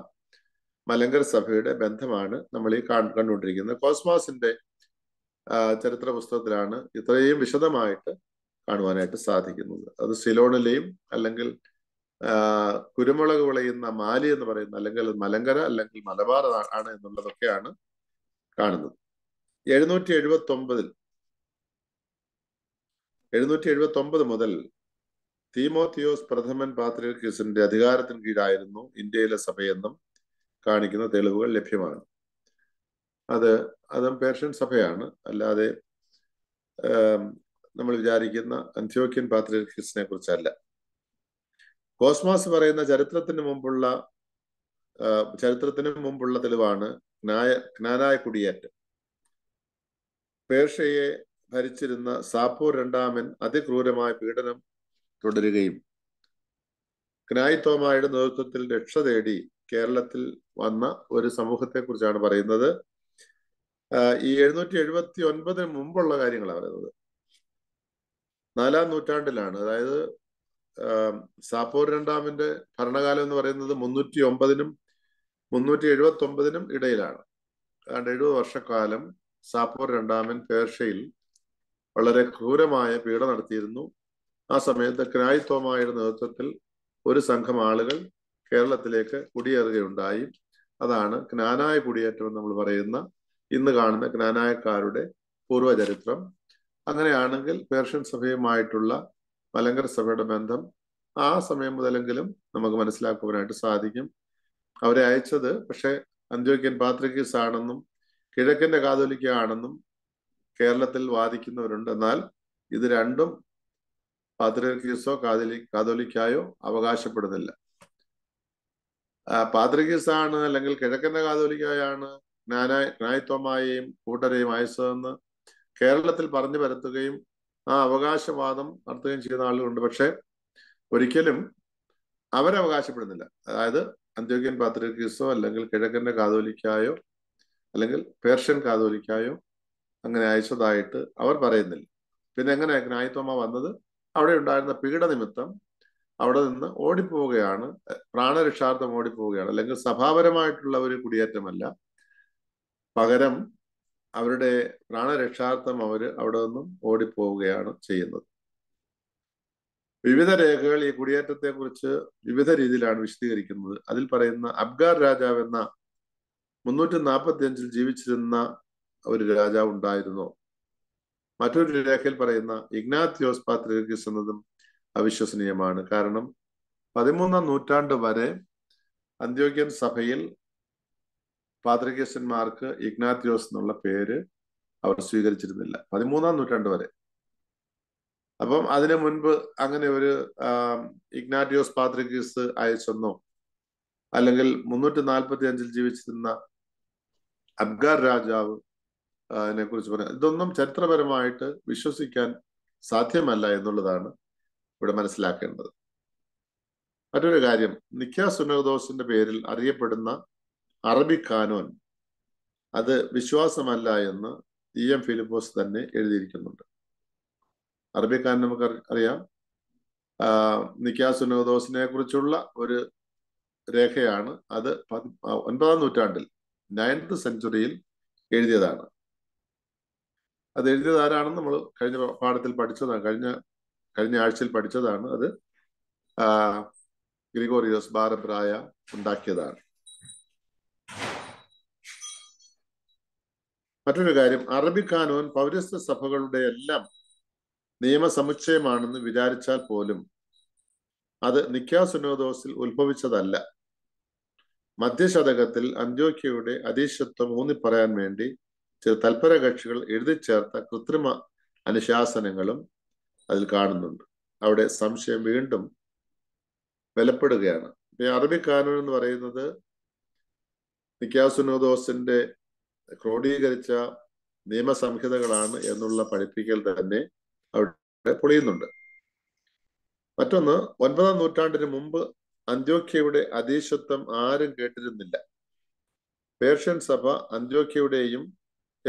മലങ്കർ സഭയുടെ ബന്ധമാണ് നമ്മൾ ഈ കണ്ടുകൊണ്ടിരിക്കുന്നത് കോസ്മാസിന്റെ ചരിത്ര പുസ്തകത്തിലാണ് ഇത്രയും വിശദമായിട്ട് കാണുവാനായിട്ട് സാധിക്കുന്നത് അത് സിലോണിലെയും അല്ലെങ്കിൽ കുരുമുളക് വിളയുന്ന മാലി എന്ന് പറയുന്ന അല്ലെങ്കിൽ മലങ്കര അല്ലെങ്കിൽ മലബാർ ആണ് എന്നുള്ളതൊക്കെയാണ് കാണുന്നത് എഴുന്നൂറ്റി എഴുപത്തി ഒമ്പതിൽ എഴുന്നൂറ്റി എഴുപത്തി ഒമ്പത് മുതൽ തീമോത്തിയോസ് പ്രഥമൻ പാത്രീർക്കിസിന്റെ അധികാരത്തിന് കീഴായിരുന്നു ഇന്ത്യയിലെ സഭയെന്നും കാണിക്കുന്ന തെളിവുകൾ ലഭ്യമാണ് അത് അതും പേർഷ്യൻ സഭയാണ് അല്ലാതെ നമ്മൾ വിചാരിക്കുന്ന അന്ത്യോക്യൻ പാത്രീസിനെ കുറിച്ചല്ല കോസ്മാസ് പറയുന്ന ചരിത്രത്തിന് മുമ്പുള്ള ചരിത്രത്തിന് മുമ്പുള്ള തെളിവാണ് ജ്ഞായ ജ്ഞാനായ കുടിയേറ്റം പേർഷ്യയെ ഭരിച്ചിരുന്ന സാപ്പൂർ രണ്ടാമൻ അതിക്രൂരമായ പീഡനം തുടരുകയും ക്നായിത്തോമായുടെ നേതൃത്വത്തിൽ രക്ഷ തേടി കേരളത്തിൽ വന്ന ഒരു സമൂഹത്തെ കുറിച്ചാണ് പറയുന്നത് ഈ എഴുന്നൂറ്റി എഴുപത്തി ഒൻപതിന് മുമ്പുള്ള കാര്യങ്ങളാണ് പറയുന്നത് നാലാം നൂറ്റാണ്ടിലാണ് അതായത് സാപ്പൂർ രണ്ടാമിന്റെ ഭരണകാലം എന്ന് പറയുന്നത് മുന്നൂറ്റി ഒമ്പതിനും മുന്നൂറ്റി എഴുപത്തി ഒമ്പതിനും ഇടയിലാണ് ഏതാണ്ട് എഴുപത് വർഷക്കാലം സാപ്പൂർ രണ്ടാമൻ പേർഷ്യയിൽ വളരെ ക്രൂരമായ പീഡ നടത്തിയിരുന്നു ആ സമയത്ത് ക്നായ് നേതൃത്വത്തിൽ ഒരു സംഘം ആളുകൾ കേരളത്തിലേക്ക് കുടിയേറുകയുണ്ടായി അതാണ് ജ്ഞാനായ കുടിയേറ്റം നമ്മൾ പറയുന്ന ഇന്ന് കാണുന്ന ജ്ഞാനായക്കാരുടെ പൂർവ്വചരിത്രം അങ്ങനെയാണെങ്കിൽ പേർഷ്യൻ സഭയുമായിട്ടുള്ള മലങ്കര സഭയുടെ ബന്ധം ആ സമയം മുതലെങ്കിലും നമുക്ക് മനസ്സിലാക്കുവാനായിട്ട് സാധിക്കും അവരെ അയച്ചത് പക്ഷെ അന്ത്യോക്യൻ പാത്രിക്കീസ് ആണെന്നും കിഴക്കന്റെ കാതോലിക്ക ആണെന്നും കേരളത്തിൽ വാദിക്കുന്നവരുണ്ട് എന്നാൽ ഇത് രണ്ടും പാത്രിക്കീസോ കാതോലിക്കായോ അവകാശപ്പെടുന്നില്ല പാദ്രികിസാണ് അല്ലെങ്കിൽ കിഴക്കൻ കാതോലിക്കായാണ് ജ്ഞാനായ ജ്ഞായിത്വമായെയും കൂട്ടരെയും അയച്ചതെന്ന് കേരളത്തിൽ പറഞ്ഞു പരത്തുകയും ആ അവകാശവാദം നടത്തുകയും ചെയ്യുന്ന ആളുകളുണ്ട് പക്ഷെ ഒരിക്കലും അവരവകാശപ്പെടുന്നില്ല അതായത് അന്ത്യോഗ്യൻ പാത്രികീസോ അല്ലെങ്കിൽ കിഴക്കൻ കാതോലിക്കായോ അല്ലെങ്കിൽ പേർഷ്യൻ കാതോലിക്കായോ അങ്ങനെ അയച്ചതായിട്ട് അവർ പറയുന്നില്ല പിന്നെ എങ്ങനെ ജ്ഞായിത്വമ വന്നത് അവിടെ ഉണ്ടായിരുന്ന പീഡനിമിത്തം അവിടെ നിന്ന് ഓടിപ്പോവുകയാണ് പ്രാണരക്ഷാർത്ഥം ഓടിപ്പോവുകയാണ് അല്ലെങ്കിൽ സഭാപരമായിട്ടുള്ള ഒരു കുടിയേറ്റമല്ല പകരം അവരുടെ പ്രാണരക്ഷാർത്ഥം അവർ അവിടെ നിന്നും ഓടിപ്പോവുകയാണ് ചെയ്യുന്നത് വിവിധ രേഖകൾ ഈ കുടിയേറ്റത്തെക്കുറിച്ച് വിവിധ രീതിയിലാണ് വിശദീകരിക്കുന്നത് അതിൽ പറയുന്ന അബ്ഗാർ രാജാവ് എന്ന മുന്നൂറ്റി നാൽപ്പത്തി അഞ്ചിൽ ജീവിച്ചിരുന്ന ഒരു രാജാവ് ഉണ്ടായിരുന്നു മറ്റൊരു രേഖയിൽ പറയുന്ന ഇഗ്നാത്യോസ് പാത്രികസ് എന്നതും അവിശ്വസനീയമാണ് കാരണം പതിമൂന്നാം നൂറ്റാണ്ട് വരെ അന്ത്യോക്യൻ സഭയിൽ പാത്രികേശന്മാർക്ക് ഇഗ്നാത്യോസ് എന്നുള്ള പേര് അവർ സ്വീകരിച്ചിരുന്നില്ല പതിമൂന്നാം നൂറ്റാണ്ട് വരെ അപ്പം അതിനു മുൻപ് അങ്ങനെ ഒരു ഇഗ്നാറ്റിയോസ് പാത്രികീസ് അയച്ചെന്നോ അല്ലെങ്കിൽ മുന്നൂറ്റി നാൽപ്പത്തി അഞ്ചിൽ ജീവിച്ചിരുന്ന അബ്ഗാർ രാജാവ് അതിനെ കുറിച്ച് പറയാം ഇതൊന്നും ചരിത്രപരമായിട്ട് വിശ്വസിക്കാൻ സാധ്യമല്ല എന്നുള്ളതാണ് ഇവിടെ മനസ്സിലാക്കേണ്ടത് മറ്റൊരു കാര്യം നിക്ക സുനകദോസിന്റെ പേരിൽ അറിയപ്പെടുന്ന അറബി കാനോൻ അത് വിശ്വാസമല്ല എന്ന് ഇ എം ഫിലിപ്പോസ് തന്നെ എഴുതിയിരിക്കുന്നുണ്ട് അറബി ഖാൻ നമുക്ക് അറിയാം നിക്ക സുനകദോസിനെ കുറിച്ചുള്ള ഒരു രേഖയാണ് അത് ഒൻപതാം നൂറ്റാണ്ടിൽ നയൻത് സെഞ്ചുറിയിൽ എഴുതിയതാണ് അത് എഴുതിയത് ആരാണെന്ന് നമ്മൾ കഴിഞ്ഞ പാഠത്തിൽ പഠിച്ചതാണ് കഴിഞ്ഞ കഴിഞ്ഞ ആഴ്ചയിൽ പഠിച്ചതാണ് അത് ഗ്രിഗോറിയോസ് ബാരബ്രായ ഉണ്ടാക്കിയതാണ് മറ്റൊരു കാര്യം അറബി കാനോൻ പൗരസ്ത്യ സഭകളുടെ എല്ലാം നിയമസമുച്ചയമാണെന്ന് വിചാരിച്ചാൽ പോലും അത് നിക്കാസുനോദോസിൽ ഉത്ഭവിച്ചതല്ല മധ്യശതകത്തിൽ അന്ത്യോക്കിയയുടെ അതീശത്വം ഊന്നിപ്പറയാൻ വേണ്ടി ചില തൽപര കക്ഷികൾ എഴുതിച്ചേർത്ത ചേർത്ത കൃത്രിമ അനുശാസനങ്ങളും അതിൽ കാണുന്നുണ്ട് അവിടെ സംശയം വീണ്ടും ബലപ്പെടുകയാണ് അറബി കാനൂൺ എന്ന് പറയുന്നത് നിക്യാസുനോദോസിന്റെ ക്രോഡീകരിച്ച നിയമസംഹിതകളാണ് എന്നുള്ള പഠിപ്പിക്കൽ തന്നെ അവിടെ പൊളിയുന്നുണ്ട് മറ്റൊന്ന് ഒൻപതാം നൂറ്റാണ്ടിന് മുമ്പ് അന്ത്യോഖ്യയുടെ അതീശത്വം ആരും കേട്ടിരുന്നില്ല പേർഷ്യൻ സഭ അന്ത്യോഖ്യയുടെയും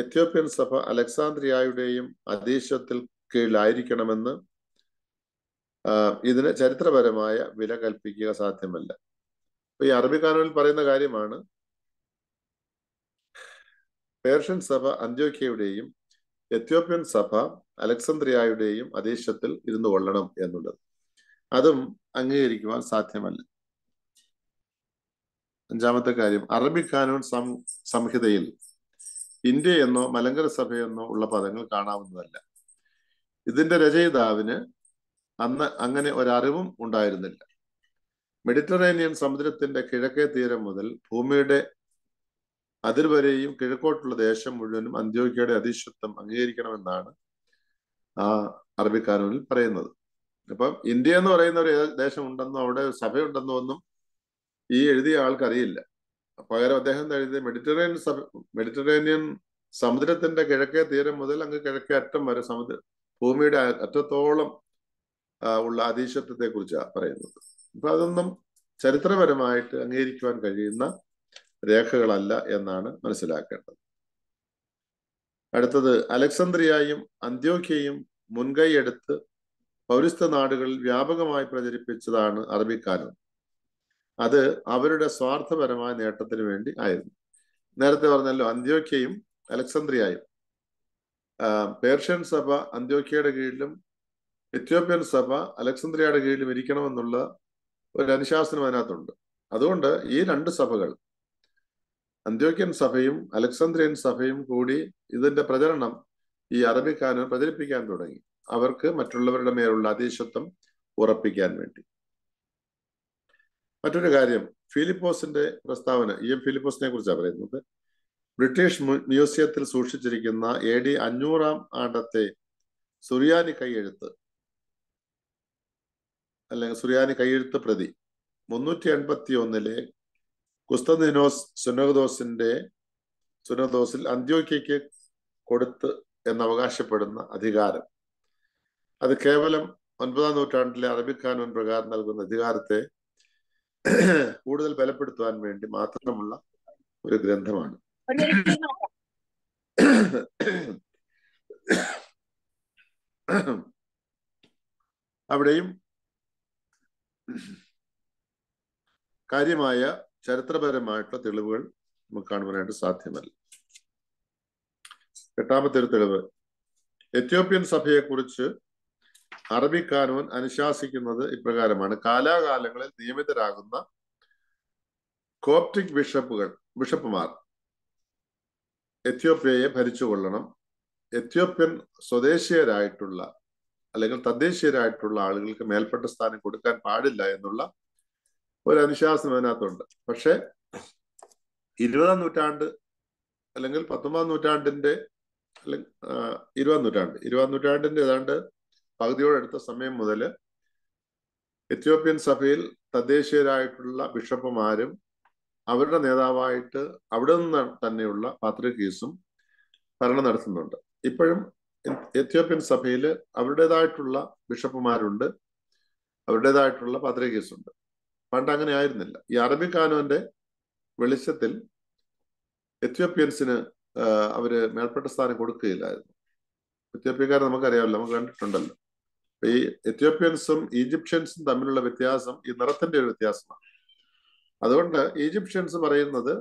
എത്യോപ്യൻ സഭ അലക്സാന്ദ്രിയായുടെയും അതീശത്തിൽ കീഴിലായിരിക്കണമെന്ന് ഇതിന് ചരിത്രപരമായ വില കൽപ്പിക്കുക സാധ്യമല്ല അപ്പൊ ഈ അറബി പറയുന്ന കാര്യമാണ് പേർഷ്യൻ സഭ അന്ത്യോക്യയുടെയും എത്യോപ്യൻ സഭ അലക്സന്ദ്രിയയുടെയും അതീശത്തിൽ ഇരുന്നു കൊള്ളണം എന്നുള്ളത് അതും അംഗീകരിക്കുവാൻ സാധ്യമല്ല അഞ്ചാമത്തെ കാര്യം അറബി കാനൂൺ സംഹിതയിൽ ഇന്ത്യ എന്നോ മലങ്കര സഭയെന്നോ ഉള്ള പദങ്ങൾ കാണാവുന്നതല്ല ഇതിന്റെ രചയിതാവിന് അന്ന് അങ്ങനെ ഒരറിവും ഉണ്ടായിരുന്നില്ല മെഡിറ്ററേനിയൻ സമുദ്രത്തിന്റെ കിഴക്കേ തീരം മുതൽ ഭൂമിയുടെ അതിർവരെയും കിഴക്കോട്ടുള്ള ദേശം മുഴുവനും അന്ത്യോഗ്യയുടെ അതിശത്വം അംഗീകരിക്കണമെന്നാണ് ആ അറബിക്കാനൂനിൽ പറയുന്നത് അപ്പം ഇന്ത്യ എന്ന് പറയുന്ന ഒരു ദേശം ഉണ്ടെന്നോ അവിടെ സഭയുണ്ടെന്നോ ഒന്നും ഈ എഴുതിയ ആൾക്കറിയില്ല പകരം അദ്ദേഹം എഴുതിയ മെഡിറ്ററേനിയൻ സഭ മെഡിറ്ററേനിയൻ സമുദ്രത്തിന്റെ കിഴക്കേ തീരം മുതൽ അങ്ങ് കിഴക്കേ അറ്റം വരെ സമുദ്ര ഭൂമിയുടെ അറ്റത്തോളം ഉള്ള അതീശത്വത്തെ കുറിച്ചാണ് പറയുന്നത് അപ്പൊ അതൊന്നും ചരിത്രപരമായിട്ട് അംഗീകരിക്കുവാൻ കഴിയുന്ന രേഖകളല്ല എന്നാണ് മനസ്സിലാക്കേണ്ടത് അടുത്തത് അലക്സന്ദ്രിയയും അന്ത്യോഖ്യയും മുൻകൈയെടുത്ത് പൗരസ്ത നാടുകളിൽ വ്യാപകമായി പ്രചരിപ്പിച്ചതാണ് അറബിക്കാനം അത് അവരുടെ സ്വാർത്ഥപരമായ നേട്ടത്തിന് വേണ്ടി ആയിരുന്നു നേരത്തെ പറഞ്ഞല്ലോ അന്ത്യോഖ്യയും അലക്സന്ദ്രിയയും പേർഷ്യൻ സഭ അന്ത്യോക്കിയയുടെ കീഴിലും എത്യോപ്യൻ സഭ അലക്സാന്ദ്രിയയുടെ കീഴിലും ഇരിക്കണമെന്നുള്ള ഒരു അനുശാസനം അതിനകത്തുണ്ട് അതുകൊണ്ട് ഈ രണ്ട് സഭകൾ അന്ത്യോക്യൻ സഭയും അലക്സാന്ദ്രിയൻ സഭയും കൂടി ഇതിന്റെ പ്രചരണം ഈ അറബിക്കാരൻ പ്രചരിപ്പിക്കാൻ തുടങ്ങി അവർക്ക് മറ്റുള്ളവരുടെ മേലുള്ള അതീശത്വം ഉറപ്പിക്കാൻ വേണ്ടി മറ്റൊരു കാര്യം ഫിലിപ്പോസിന്റെ പ്രസ്താവന ഇ എം ഫിലിപ്പോസിനെ കുറിച്ചാണ് പറയുന്നത് ബ്രിട്ടീഷ് മ്യൂസിയത്തിൽ സൂക്ഷിച്ചിരിക്കുന്ന എ ഡി അഞ്ഞൂറാം ആണ്ടത്തെ സുറിയാനി കൈയെഴുത്ത് അല്ലെങ്കിൽ സുറിയാനി കൈയെഴുത്ത് പ്രതി മുന്നൂറ്റി എൺപത്തി ഒന്നിലെ കുസ്തദിനോസ് സുനോദോസിന്റെ സുനോദോസിൽ അന്ത്യോക്യയ്ക്ക് കൊടുത്ത് എന്നവകാശപ്പെടുന്ന അധികാരം അത് കേവലം ഒൻപതാം നൂറ്റാണ്ടിലെ അറബിക് കാനൂൻ പ്രകാരം നൽകുന്ന അധികാരത്തെ [clears throat] കൂടുതൽ ബലപ്പെടുത്തുവാൻ വേണ്ടി മാത്രമുള്ള ഒരു ഗ്രന്ഥമാണ് [coughs] അവിടെയും കാര്യമായ ചരിത്രപരമായിട്ടുള്ള തെളിവുകൾ നമുക്ക് കാണുവാനായിട്ട് സാധ്യമല്ല എട്ടാമത്തെ ഒരു തെളിവ് എത്യോപ്യൻ സഭയെക്കുറിച്ച് അറബിക്കാനുവൻ അനുശാസിക്കുന്നത് ഇപ്രകാരമാണ് കാലാകാലങ്ങളിൽ നിയമിതരാകുന്ന കോപ്റ്റിക് ബിഷപ്പുകൾ ബിഷപ്പുമാർ എത്യോപ്യയെ ഭരിച്ചുകൊള്ളണം എത്യോപ്യൻ സ്വദേശീയരായിട്ടുള്ള അല്ലെങ്കിൽ തദ്ദേശീയരായിട്ടുള്ള ആളുകൾക്ക് മേൽപ്പെട്ട സ്ഥാനം കൊടുക്കാൻ പാടില്ല എന്നുള്ള ഒരു അനുശാസനം അതിനകത്തുണ്ട് പക്ഷെ ഇരുപതാം നൂറ്റാണ്ട് അല്ലെങ്കിൽ പത്തൊമ്പതാം നൂറ്റാണ്ടിന്റെ അല്ലെങ്കിൽ ഇരുപതാം നൂറ്റാണ്ട് ഇരുപതാം നൂറ്റാണ്ടിന്റെ ഏതാണ്ട് പകുതിയോടടുത്ത സമയം മുതൽ എത്യോപ്യൻ സഭയിൽ തദ്ദേശീയരായിട്ടുള്ള ബിഷപ്പുമാരും അവരുടെ നേതാവായിട്ട് അവിടെ നിന്ന് തന്നെയുള്ള പാത്രികീസും ഭരണം നടത്തുന്നുണ്ട് ഇപ്പോഴും എത്യോപ്യൻ സഭയിൽ അവരുടേതായിട്ടുള്ള ബിഷപ്പുമാരുണ്ട് അവരുടേതായിട്ടുള്ള പാത്രികീസുണ്ട് പണ്ട് അങ്ങനെ ആയിരുന്നില്ല ഈ അറബി കാനോന്റെ വെളിച്ചത്തിൽ എത്യോപ്യൻസിന് അവര് മേൽപ്പെട്ട സ്ഥാനം കൊടുക്കുകയില്ലായിരുന്നു എത്യോപ്യക്കാരെ നമുക്കറിയാമല്ലോ നമുക്ക് കണ്ടിട്ടുണ്ടല്ലോ ഈ എത്യോപ്യൻസും ഈജിപ്ഷ്യൻസും തമ്മിലുള്ള വ്യത്യാസം ഈ നിറത്തിന്റെ ഒരു വ്യത്യാസമാണ് അതുകൊണ്ട് ഈജിപ്ഷ്യൻസ് പറയുന്നത്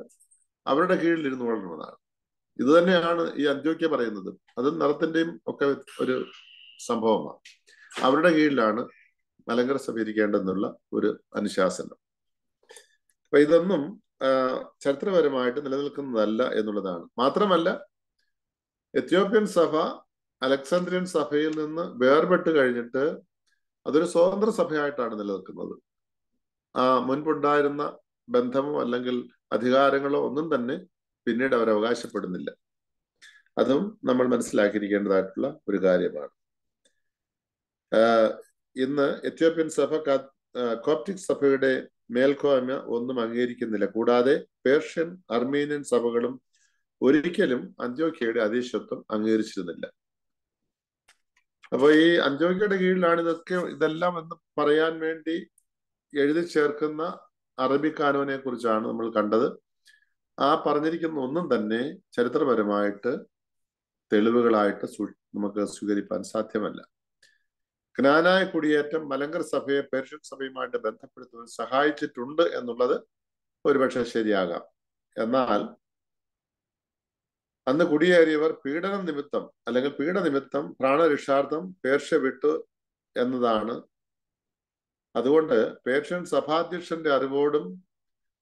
അവരുടെ കീഴിൽ ഇരുന്ന് വളരുന്നതാണ് ഇത് തന്നെയാണ് ഈ അന്ത്യോക്യ പറയുന്നത് അത് നിറത്തിന്റെയും ഒക്കെ ഒരു സംഭവമാണ് അവരുടെ കീഴിലാണ് മലങ്കര സഭ ഇരിക്കേണ്ടെന്നുള്ള ഒരു അനുശാസനം അപ്പൊ ഇതൊന്നും ചരിത്രപരമായിട്ട് നിലനിൽക്കുന്നതല്ല എന്നുള്ളതാണ് മാത്രമല്ല എത്യോപ്യൻ സഭ അലക്സാന്ദ്രിയൻ സഭയിൽ നിന്ന് വേർപെട്ട് കഴിഞ്ഞിട്ട് അതൊരു സ്വതന്ത്ര സഭയായിട്ടാണ് നിലനിൽക്കുന്നത് ആ മുൻപുണ്ടായിരുന്ന ബന്ധമോ അല്ലെങ്കിൽ അധികാരങ്ങളോ ഒന്നും തന്നെ പിന്നീട് അവർ അവകാശപ്പെടുന്നില്ല അതും നമ്മൾ മനസ്സിലാക്കിയിരിക്കേണ്ടതായിട്ടുള്ള ഒരു കാര്യമാണ് ഇന്ന് എത്യോപ്യൻ സഭ കോപ്റ്റിക് സഭയുടെ മേൽക്കോയ്മ ഒന്നും അംഗീകരിക്കുന്നില്ല കൂടാതെ പേർഷ്യൻ അർമേനിയൻ സഭകളും ഒരിക്കലും അന്ത്യോക്കിയയുടെ അധീശത്വം അംഗീകരിച്ചിരുന്നില്ല അപ്പോൾ ഈ അന്ത്യോക്കിയുടെ കീഴിലാണ് ഇതൊക്കെ ഇതെല്ലാം എന്ന് പറയാൻ വേണ്ടി എഴുതി ചേർക്കുന്ന അറബി കാനോനെ കുറിച്ചാണ് നമ്മൾ കണ്ടത് ആ പറഞ്ഞിരിക്കുന്ന ഒന്നും തന്നെ ചരിത്രപരമായിട്ട് തെളിവുകളായിട്ട് നമുക്ക് സ്വീകരിക്കാൻ സാധ്യമല്ല ജ്ഞാനായ കുടിയേറ്റം മലങ്കർ സഭയെ പേർഷ്യൻ സഭയുമായിട്ട് ബന്ധപ്പെടുത്തുവാൻ സഹായിച്ചിട്ടുണ്ട് എന്നുള്ളത് ഒരുപക്ഷെ ശരിയാകാം എന്നാൽ അന്ന് കുടിയേറിയവർ പീഡന നിമിത്തം അല്ലെങ്കിൽ പീഡനിമിത്തം പ്രാണരക്ഷാർത്ഥം പേർഷ്യ വിട്ടു എന്നതാണ് അതുകൊണ്ട് പേർഷ്യൻ സഭാധ്യക്ഷന്റെ അറിവോടും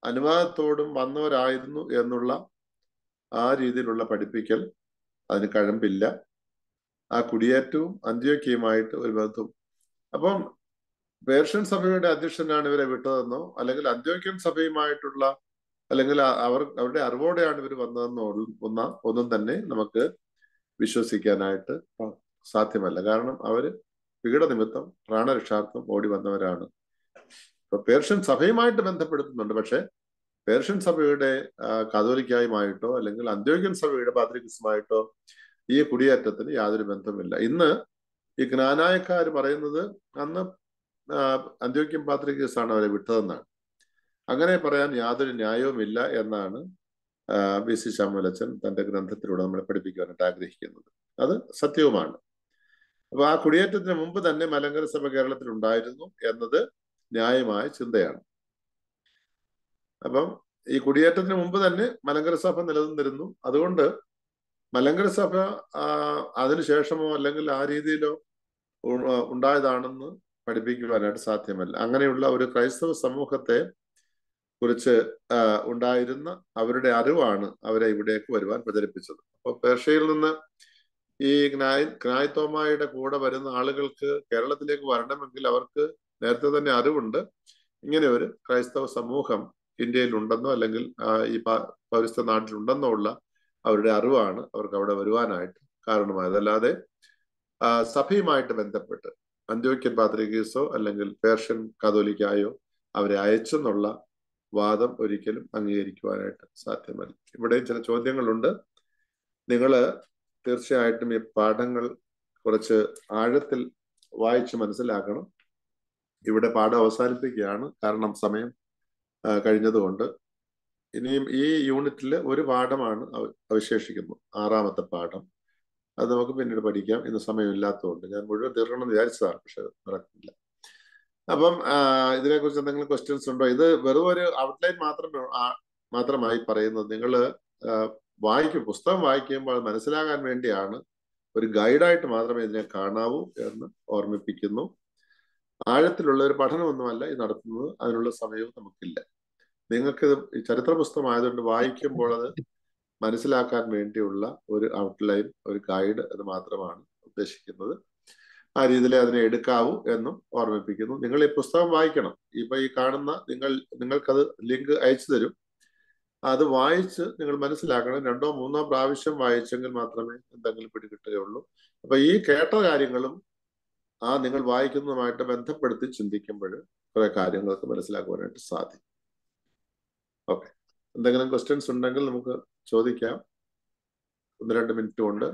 അനുവാദത്തോടും വന്നവരായിരുന്നു എന്നുള്ള ആ രീതിയിലുള്ള പഠിപ്പിക്കൽ അതിന് കഴമ്പില്ല ആ കുടിയേറ്റവും അന്ത്യോക്കിയുമായിട്ട് ഒരു ബന്ധവും അപ്പം പേർഷ്യൻ സഭയുടെ അധ്യക്ഷനാണ് ഇവരെ വിട്ടതെന്നോ അല്ലെങ്കിൽ അന്ത്യോക്യൻ സഭയുമായിട്ടുള്ള അല്ലെങ്കിൽ അവർ അവരുടെ അറിവോടെയാണ് ഇവർ വന്നതെന്നോ ഒന്ന ഒന്നും തന്നെ നമുക്ക് വിശ്വസിക്കാനായിട്ട് സാധ്യമല്ല കാരണം അവര് പീഡനിമിത്തം പ്രാണരക്ഷാർത്ഥം ഓടി വന്നവരാണ് അപ്പൊ പേർഷ്യൻ സഭയുമായിട്ട് ബന്ധപ്പെടുത്തുന്നുണ്ട് പക്ഷെ പേർഷ്യൻ സഭയുടെ കാതോലിക്കായുമായിട്ടോ അല്ലെങ്കിൽ അന്ത്യോഗ്യൻ സഭയുടെ പാത്രികസുമായിട്ടോ ഈ കുടിയേറ്റത്തിന് യാതൊരു ബന്ധമില്ല ഇന്ന് ഈ ജ്ഞാനായക്കാർ പറയുന്നത് അന്ന് അന്ത്യോഗ്യം പാത്രികസാണ് അവരെ വിട്ടതെന്നാണ് അങ്ങനെ പറയാൻ യാതൊരു ന്യായവുമില്ല എന്നാണ് വി സി ശ്യാമലച്ചൻ തന്റെ ഗ്രന്ഥത്തിലൂടെ നമ്മളെ പഠിപ്പിക്കുവാനായിട്ട് ആഗ്രഹിക്കുന്നത് അത് സത്യവുമാണ് അപ്പൊ ആ കുടിയേറ്റത്തിന് മുമ്പ് തന്നെ മലങ്കര സഭ കേരളത്തിൽ ഉണ്ടായിരുന്നു എന്നത് ന്യായമായ ചിന്തയാണ് അപ്പം ഈ കുടിയേറ്റത്തിന് മുമ്പ് തന്നെ മലങ്കര സഭ നിലനിന്നിരുന്നു അതുകൊണ്ട് മലങ്കര സഭ അതിനുശേഷമോ അല്ലെങ്കിൽ ആ രീതിയിലോ ഉണ്ടായതാണെന്ന് പഠിപ്പിക്കുവാനായിട്ട് സാധ്യമല്ല അങ്ങനെയുള്ള ഒരു ക്രൈസ്തവ സമൂഹത്തെ കുറിച്ച് ഉണ്ടായിരുന്ന അവരുടെ അറിവാണ് അവരെ ഇവിടേക്ക് വരുവാൻ പ്രചരിപ്പിച്ചത് അപ്പോൾ പേർഷ്യയിൽ നിന്ന് ഈ ഗ്നായ് ഗ്നായത്തോമായുടെ കൂടെ വരുന്ന ആളുകൾക്ക് കേരളത്തിലേക്ക് വരണമെങ്കിൽ അവർക്ക് നേരത്തെ തന്നെ അറിവുണ്ട് ഇങ്ങനെ ഒരു ക്രൈസ്തവ സമൂഹം ഇന്ത്യയിൽ ഉണ്ടെന്നോ അല്ലെങ്കിൽ ഈ പൗരസ്ത്യ നാട്ടിലുണ്ടെന്നോ ഉള്ള അവരുടെ അറിവാണ് അവർക്ക് അവിടെ വരുവാനായിട്ട് കാരണമായത് അല്ലാതെ സഭയുമായിട്ട് ബന്ധപ്പെട്ട് അന്ത്യോക്യൻ പാത്രികീസോ അല്ലെങ്കിൽ പേർഷ്യൻ കാതോലിക്കായോ അവരെ അയച്ചെന്നുള്ള വാദം ഒരിക്കലും അംഗീകരിക്കുവാനായിട്ട് സാധ്യമല്ല ഇവിടെ ചില ചോദ്യങ്ങളുണ്ട് നിങ്ങള് തീർച്ചയായിട്ടും ഈ പാഠങ്ങൾ കുറച്ച് ആഴത്തിൽ വായിച്ച് മനസ്സിലാക്കണം ഇവിടെ പാഠം അവസാനിപ്പിക്കുകയാണ് കാരണം സമയം കഴിഞ്ഞതുകൊണ്ട് ഇനിയും ഈ യൂണിറ്റിൽ ഒരു പാഠമാണ് അവശേഷിക്കുന്നത് ആറാമത്തെ പാഠം അത് നമുക്ക് പിന്നീട് പഠിക്കാം ഇന്ന് സമയമില്ലാത്തതുകൊണ്ട് ഞാൻ മുഴുവൻ തീർക്കണം എന്ന് വിചാരിച്ചതാണ് പക്ഷെ നടക്കില്ല അപ്പം ഇതിനെക്കുറിച്ച് എന്തെങ്കിലും ക്വസ്റ്റ്യൻസ് ഉണ്ടോ ഇത് വെറും ഒരു ഔട്ട്ലൈൻ മാത്രമേ മാത്രമായി പറയുന്നത് നിങ്ങൾ വായിക്കും പുസ്തകം വായിക്കുമ്പോൾ അത് മനസ്സിലാകാൻ വേണ്ടിയാണ് ഒരു ഗൈഡായിട്ട് മാത്രമേ ഇതിനെ കാണാവൂ എന്ന് ഓർമ്മിപ്പിക്കുന്നു ആഴത്തിലുള്ള ഒരു പഠനമൊന്നുമല്ല ഇത് നടത്തുന്നത് അതിനുള്ള സമയവും നമുക്കില്ല നിങ്ങൾക്ക് ചരിത്ര പുസ്തകമായതുകൊണ്ട് വായിക്കുമ്പോൾ അത് മനസ്സിലാക്കാൻ വേണ്ടിയുള്ള ഒരു ഔട്ട്ലൈൻ ഒരു ഗൈഡ് എന്ന് മാത്രമാണ് ഉദ്ദേശിക്കുന്നത് ആ രീതിയിൽ അതിനെ എടുക്കാവൂ എന്നും ഓർമ്മിപ്പിക്കുന്നു നിങ്ങൾ ഈ പുസ്തകം വായിക്കണം ഇപ്പൊ ഈ കാണുന്ന നിങ്ങൾ നിങ്ങൾക്കത് ലിങ്ക് അയച്ചു തരും അത് വായിച്ച് നിങ്ങൾ മനസ്സിലാക്കണം രണ്ടോ മൂന്നോ പ്രാവശ്യം വായിച്ചെങ്കിൽ മാത്രമേ എന്തെങ്കിലും പിടികിട്ടുകയുള്ളൂ അപ്പൊ ഈ കേട്ട കാര്യങ്ങളും ആ നിങ്ങൾ വായിക്കുന്നതുമായിട്ട് ബന്ധപ്പെടുത്തി ചിന്തിക്കുമ്പോൾ കുറെ കാര്യങ്ങളൊക്കെ മനസ്സിലാക്കുവാനായിട്ട് സാധിക്കും ഓക്കെ എന്തെങ്കിലും ക്വസ്റ്റ്യൻസ് ഉണ്ടെങ്കിൽ നമുക്ക് ചോദിക്കാം ഒന്ന് രണ്ട് മിനിറ്റ് കൊണ്ട്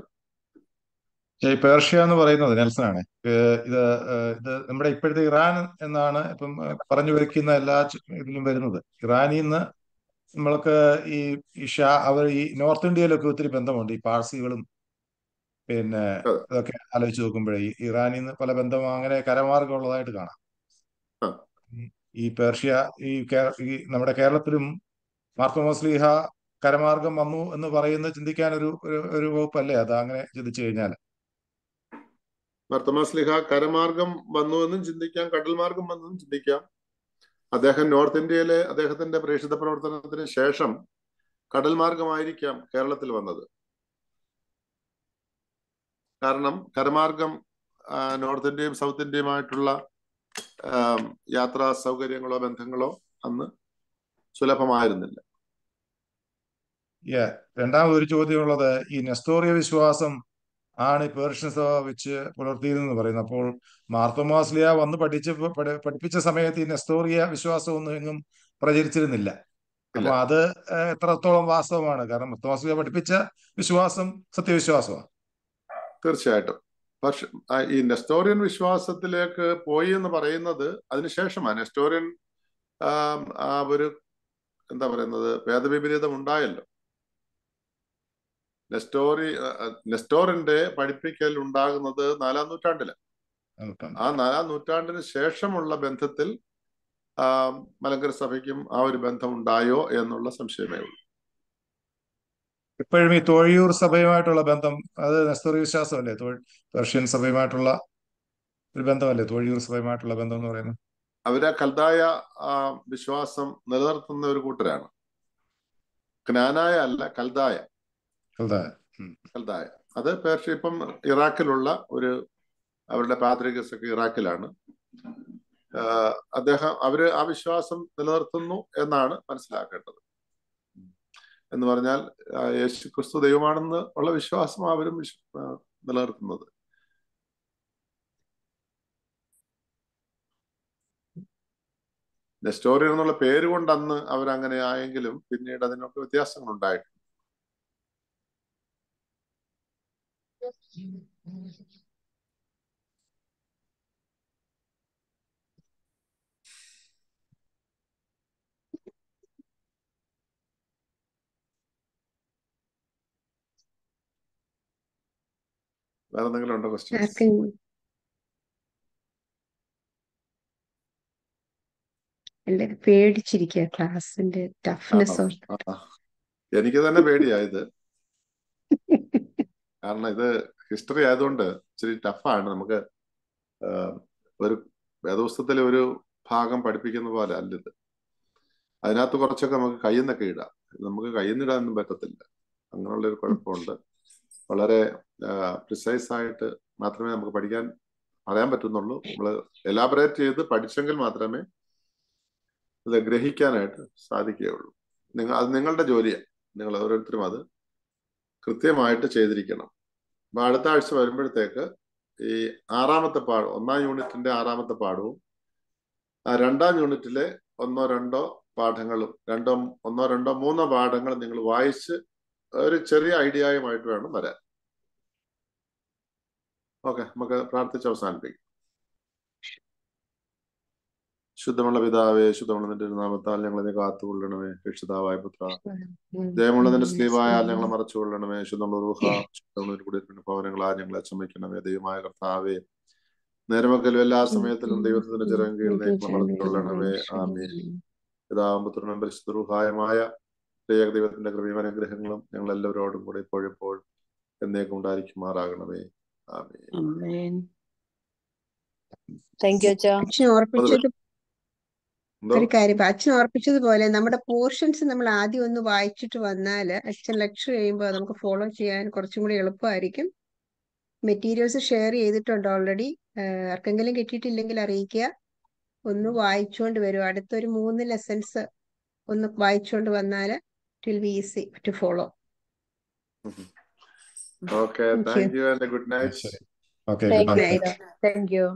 പേർഷ്യ എന്ന് പറയുന്നത് നെൽസനാണ് ഇത് ഇത് നമ്മുടെ ഇപ്പോഴത്തെ ഇറാൻ എന്നാണ് ഇപ്പം പറഞ്ഞു വെക്കുന്ന എല്ലാ ഇതിലും വരുന്നത് ഇറാനിന്ന് നമ്മൾക്ക് ഈ ഷാ അവർ ഈ നോർത്ത് ഇന്ത്യയിലൊക്കെ ഒത്തിരി ബന്ധമുണ്ട് ഈ പാഴ്സികളും പിന്നെ അതൊക്കെ ആലോചിച്ച് നോക്കുമ്പോഴേ ഇറാനിൽ നിന്ന് പല ബന്ധം അങ്ങനെ കരമാർഗമുള്ളതായിട്ട് കാണാം ഈ പേർഷ്യ ഈ നമ്മുടെ കേരളത്തിലും മാർത്തോമസ്ലിഹ കരമാർഗം വന്നു എന്ന് പറയുന്ന ചിന്തിക്കാൻ ഒരു ഒരു വകുപ്പല്ലേ അത് അങ്ങനെ ചിന്തിച്ചു കഴിഞ്ഞാൽ മാർത്തോമസ്ലിഹ കരമാർഗം വന്നു എന്നും ചിന്തിക്കാം കടൽ മാർഗം വന്നെന്നും ചിന്തിക്കാം അദ്ദേഹം നോർത്ത് ഇന്ത്യയിലെ അദ്ദേഹത്തിന്റെ പ്രേക്ഷിത പ്രവർത്തനത്തിന് ശേഷം കടൽ മാർഗമായിരിക്കാം കേരളത്തിൽ വന്നത് കാരണം കരമാർഗം നോർത്ത് ഇന്ത്യയും സൗത്ത് ഇന്ത്യയുമായിട്ടുള്ള യാത്രാ സൗകര്യങ്ങളോ ബന്ധങ്ങളോ അന്ന് സുലഭമായിരുന്നില്ല രണ്ടാമത് ഒരു ചോദ്യമുള്ളത് ഈ നെസ്തോറിയ വിശ്വാസം ആണ് പേർഷ്യൻ സഭ വെച്ച് പുലർത്തിയതെന്ന് പറയുന്നു അപ്പോൾ മാർത്തോമാസ്ലിയ വന്ന് പഠിച്ച് പഠിപ്പിച്ച സമയത്ത് ഈ നെസ്തോറിയ വിശ്വാസമൊന്നും എങ്ങും പ്രചരിച്ചിരുന്നില്ല അപ്പൊ അത് എത്രത്തോളം വാസ്തവമാണ് കാരണം മാർത്തോമാസ്ലിയ പഠിപ്പിച്ച വിശ്വാസം സത്യവിശ്വാസമാണ് തീർച്ചയായിട്ടും പക്ഷെ ഈ നെസ്റ്റോറിയൻ വിശ്വാസത്തിലേക്ക് പോയി എന്ന് പറയുന്നത് അതിനുശേഷമാണ് നെസ്റ്റോറിയൻ ആ ഒരു എന്താ പറയുന്നത് വേദവിപരീതം ഉണ്ടായല്ലോ നെസ്റ്റോറി നെസ്റ്റോറിന്റെ പഠിപ്പിക്കൽ ഉണ്ടാകുന്നത് നാലാം നൂറ്റാണ്ടില് ആ നാലാം നൂറ്റാണ്ടിന് ശേഷമുള്ള ബന്ധത്തിൽ മലങ്കര സഭയ്ക്കും ആ ഒരു ബന്ധം ഉണ്ടായോ എന്നുള്ള സംശയമേ ഉള്ളൂ ഇപ്പോഴും ഈ തോഴിയൂർ സഭയുമായിട്ടുള്ള ബന്ധം അത് നെസ്തോറി വിശ്വാസമല്ലേ പേർഷ്യൻ സഭയുമായിട്ടുള്ള ഒരു ബന്ധമല്ലേ തോഴിയൂർ സഭയുമായിട്ടുള്ള ബന്ധം എന്ന് പറയുന്നത് അവരെ കൽതായ വിശ്വാസം നിലനിർത്തുന്ന ഒരു കൂട്ടരാണ് ജ്ഞാനായ അല്ല കൽതായ അൽദായ അത് പേർഷ്യ ഇപ്പം ഇറാഖിലുള്ള ഒരു അവരുടെ പാത്രികസൊക്കെ ഇറാഖിലാണ് അദ്ദേഹം അവര് ആ വിശ്വാസം നിലനിർത്തുന്നു എന്നാണ് മനസ്സിലാക്കേണ്ടത് എന്ന് പറഞ്ഞാൽ യേശു ക്രിസ്തു ദൈവമാണെന്ന് ഉള്ള വിശ്വാസം അവരും നിലനിർത്തുന്നത് നെസ്റ്റോറിയർ എന്നുള്ള പേര് കൊണ്ട് അന്ന് അവരങ്ങനെ ആയെങ്കിലും പിന്നീട് അതിനൊക്കെ വ്യത്യാസങ്ങൾ ഉണ്ടായിട്ടുണ്ട് വേറെ എന്തെങ്കിലും ഉണ്ടോ ടഫ്നെസ് എനിക്ക് തന്നെ പേടിയായത് കാരണം ഇത് ഹിസ്റ്ററി ആയതുകൊണ്ട് ഇച്ചിരി ടഫാണ് നമുക്ക് ഒരു വേദപുസ്തകത്തിലെ ഒരു ഭാഗം പഠിപ്പിക്കുന്ന പോലെ അല്ലത് അതിനകത്ത് കുറച്ചൊക്കെ നമുക്ക് കയ്യിൽ ഇടാം നമുക്ക് കയ്യിൽ പറ്റത്തില്ല അങ്ങനെയുള്ള ഒരു കുഴപ്പമുണ്ട് വളരെ പ്രിസൈസ് ആയിട്ട് മാത്രമേ നമുക്ക് പഠിക്കാൻ അറിയാൻ പറ്റുന്നുള്ളൂ നമ്മൾ എലാബറേറ്റ് ചെയ്ത് പഠിച്ചെങ്കിൽ മാത്രമേ ഇത് ഗ്രഹിക്കാനായിട്ട് സാധിക്കുകയുള്ളൂ നിങ്ങൾ അത് നിങ്ങളുടെ ജോലിയാണ് നിങ്ങൾ ഓരോരുത്തരും അത് കൃത്യമായിട്ട് ചെയ്തിരിക്കണം അപ്പൊ അടുത്ത ആഴ്ച വരുമ്പോഴത്തേക്ക് ഈ ആറാമത്തെ പാഠം ഒന്നാം യൂണിറ്റിന്റെ ആറാമത്തെ പാഠവും ആ രണ്ടാം യൂണിറ്റിലെ ഒന്നോ രണ്ടോ പാഠങ്ങളും രണ്ടോ ഒന്നോ രണ്ടോ മൂന്നോ പാഠങ്ങൾ നിങ്ങൾ വായിച്ച് ഒരു ചെറിയ ഐഡിയയുമായിട്ട് വേണം വരാൻ ഓക്കെ നമുക്ക് പ്രാർത്ഥിച്ച് അവസാനിപ്പിക്കാം ശുദ്ധമുള്ള പിതാവേ ശുദ്ധമുള്ള നിന്റെ നാമത്താൽ ഞങ്ങളെ കാത്തുകൊള്ളണമേ രക്ഷിതാവായ പുത്ര ജയമുള്ള നിന്റെ സ്ലീവായ ഞങ്ങളെ കൊള്ളണമേ ശുദ്ധമുള്ള റൂഹ ശുദ്ധമുള്ള കൂടി ഭവനങ്ങളാ ഞങ്ങളെ ചമയ്ക്കണമേ ദൈവമായ കർത്താവേ നേരമക്കലും എല്ലാ സമയത്തിലും ദൈവത്തിന്റെ ജനം കീഴിൽ മറന്നുകൊള്ളണമേ ആമേ പുത്രനും പരിശുദ്ധരൂഹായമായ ദൈവത്തിന്റെ കൃപയും അനുഗ്രഹങ്ങളും ഞങ്ങൾ എല്ലാവരോടും കൂടെ ഇപ്പോഴെപ്പോഴും എന്നേക്കും ഉണ്ടായിരിക്കുമാറാകണമേ ആമേ താങ്ക് യു ഓർപ്പിച്ചിട്ട് ഒരു കാര്യം അച്ഛൻ ഓർപ്പിച്ചതുപോലെ നമ്മുടെ പോർഷൻസ് നമ്മൾ ആദ്യം ഒന്ന് വായിച്ചിട്ട് വന്നാൽ അച്ഛൻ ലെക്ചർ ചെയ്യുമ്പോൾ നമുക്ക് ഫോളോ ചെയ്യാൻ കുറച്ചും കൂടി എളുപ്പമായിരിക്കും മെറ്റീരിയൽസ് ഷെയർ ചെയ്തിട്ടുണ്ട് ഓൾറെഡി ആർക്കെങ്കിലും കിട്ടിയിട്ടില്ലെങ്കിൽ അറിയിക്കുക ഒന്ന് വായിച്ചുകൊണ്ട് വരും അടുത്തൊരു മൂന്ന് ലെസൺസ് ഒന്ന് വായിച്ചുകൊണ്ട് വന്നാൽ it will be easy to follow okay thank you and good night okay good night thank U